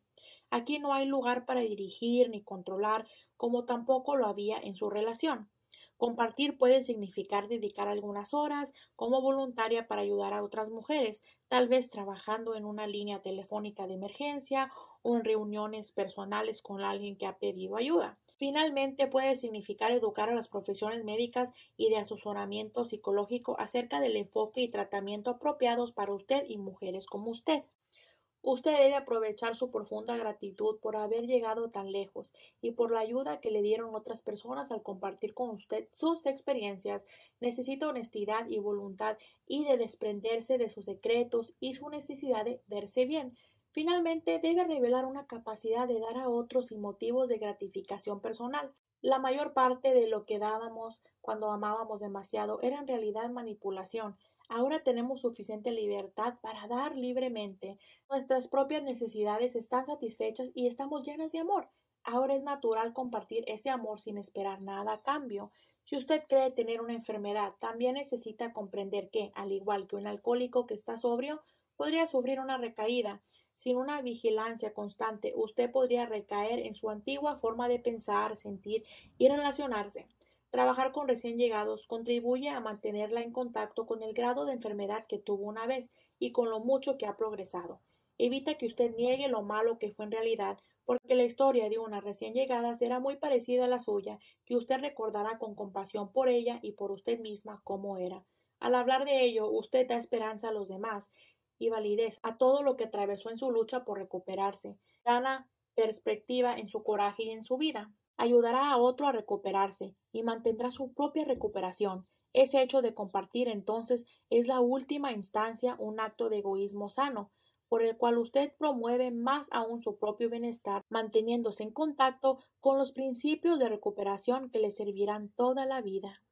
Aquí no hay lugar para dirigir ni controlar, como tampoco lo había en su relación. Compartir puede significar dedicar algunas horas como voluntaria para ayudar a otras mujeres, tal vez trabajando en una línea telefónica de emergencia o en reuniones personales con alguien que ha pedido ayuda. Finalmente, puede significar educar a las profesiones médicas y de asesoramiento psicológico acerca del enfoque y tratamiento apropiados para usted y mujeres como usted. Usted debe aprovechar su profunda gratitud por haber llegado tan lejos y por la ayuda que le dieron otras personas al compartir con usted sus experiencias. Necesita honestidad y voluntad y de desprenderse de sus secretos y su necesidad de verse bien. Finalmente, debe revelar una capacidad de dar a otros sin motivos de gratificación personal. La mayor parte de lo que dábamos cuando amábamos demasiado era en realidad manipulación. Ahora tenemos suficiente libertad para dar libremente. Nuestras propias necesidades están satisfechas y estamos llenas de amor. Ahora es natural compartir ese amor sin esperar nada a cambio. Si usted cree tener una enfermedad, también necesita comprender que, al igual que un alcohólico que está sobrio, podría sufrir una recaída. Sin una vigilancia constante, usted podría recaer en su antigua forma de pensar, sentir y relacionarse. Trabajar con recién llegados contribuye a mantenerla en contacto con el grado de enfermedad que tuvo una vez y con lo mucho que ha progresado. Evita que usted niegue lo malo que fue en realidad, porque la historia de una recién llegada será muy parecida a la suya, que usted recordará con compasión por ella y por usted misma cómo era. Al hablar de ello, usted da esperanza a los demás y validez a todo lo que atravesó en su lucha por recuperarse. Gana perspectiva en su coraje y en su vida. Ayudará a otro a recuperarse y mantendrá su propia recuperación. Ese hecho de compartir entonces es la última instancia un acto de egoísmo sano, por el cual usted promueve más aún su propio bienestar, manteniéndose en contacto con los principios de recuperación que le servirán toda la vida.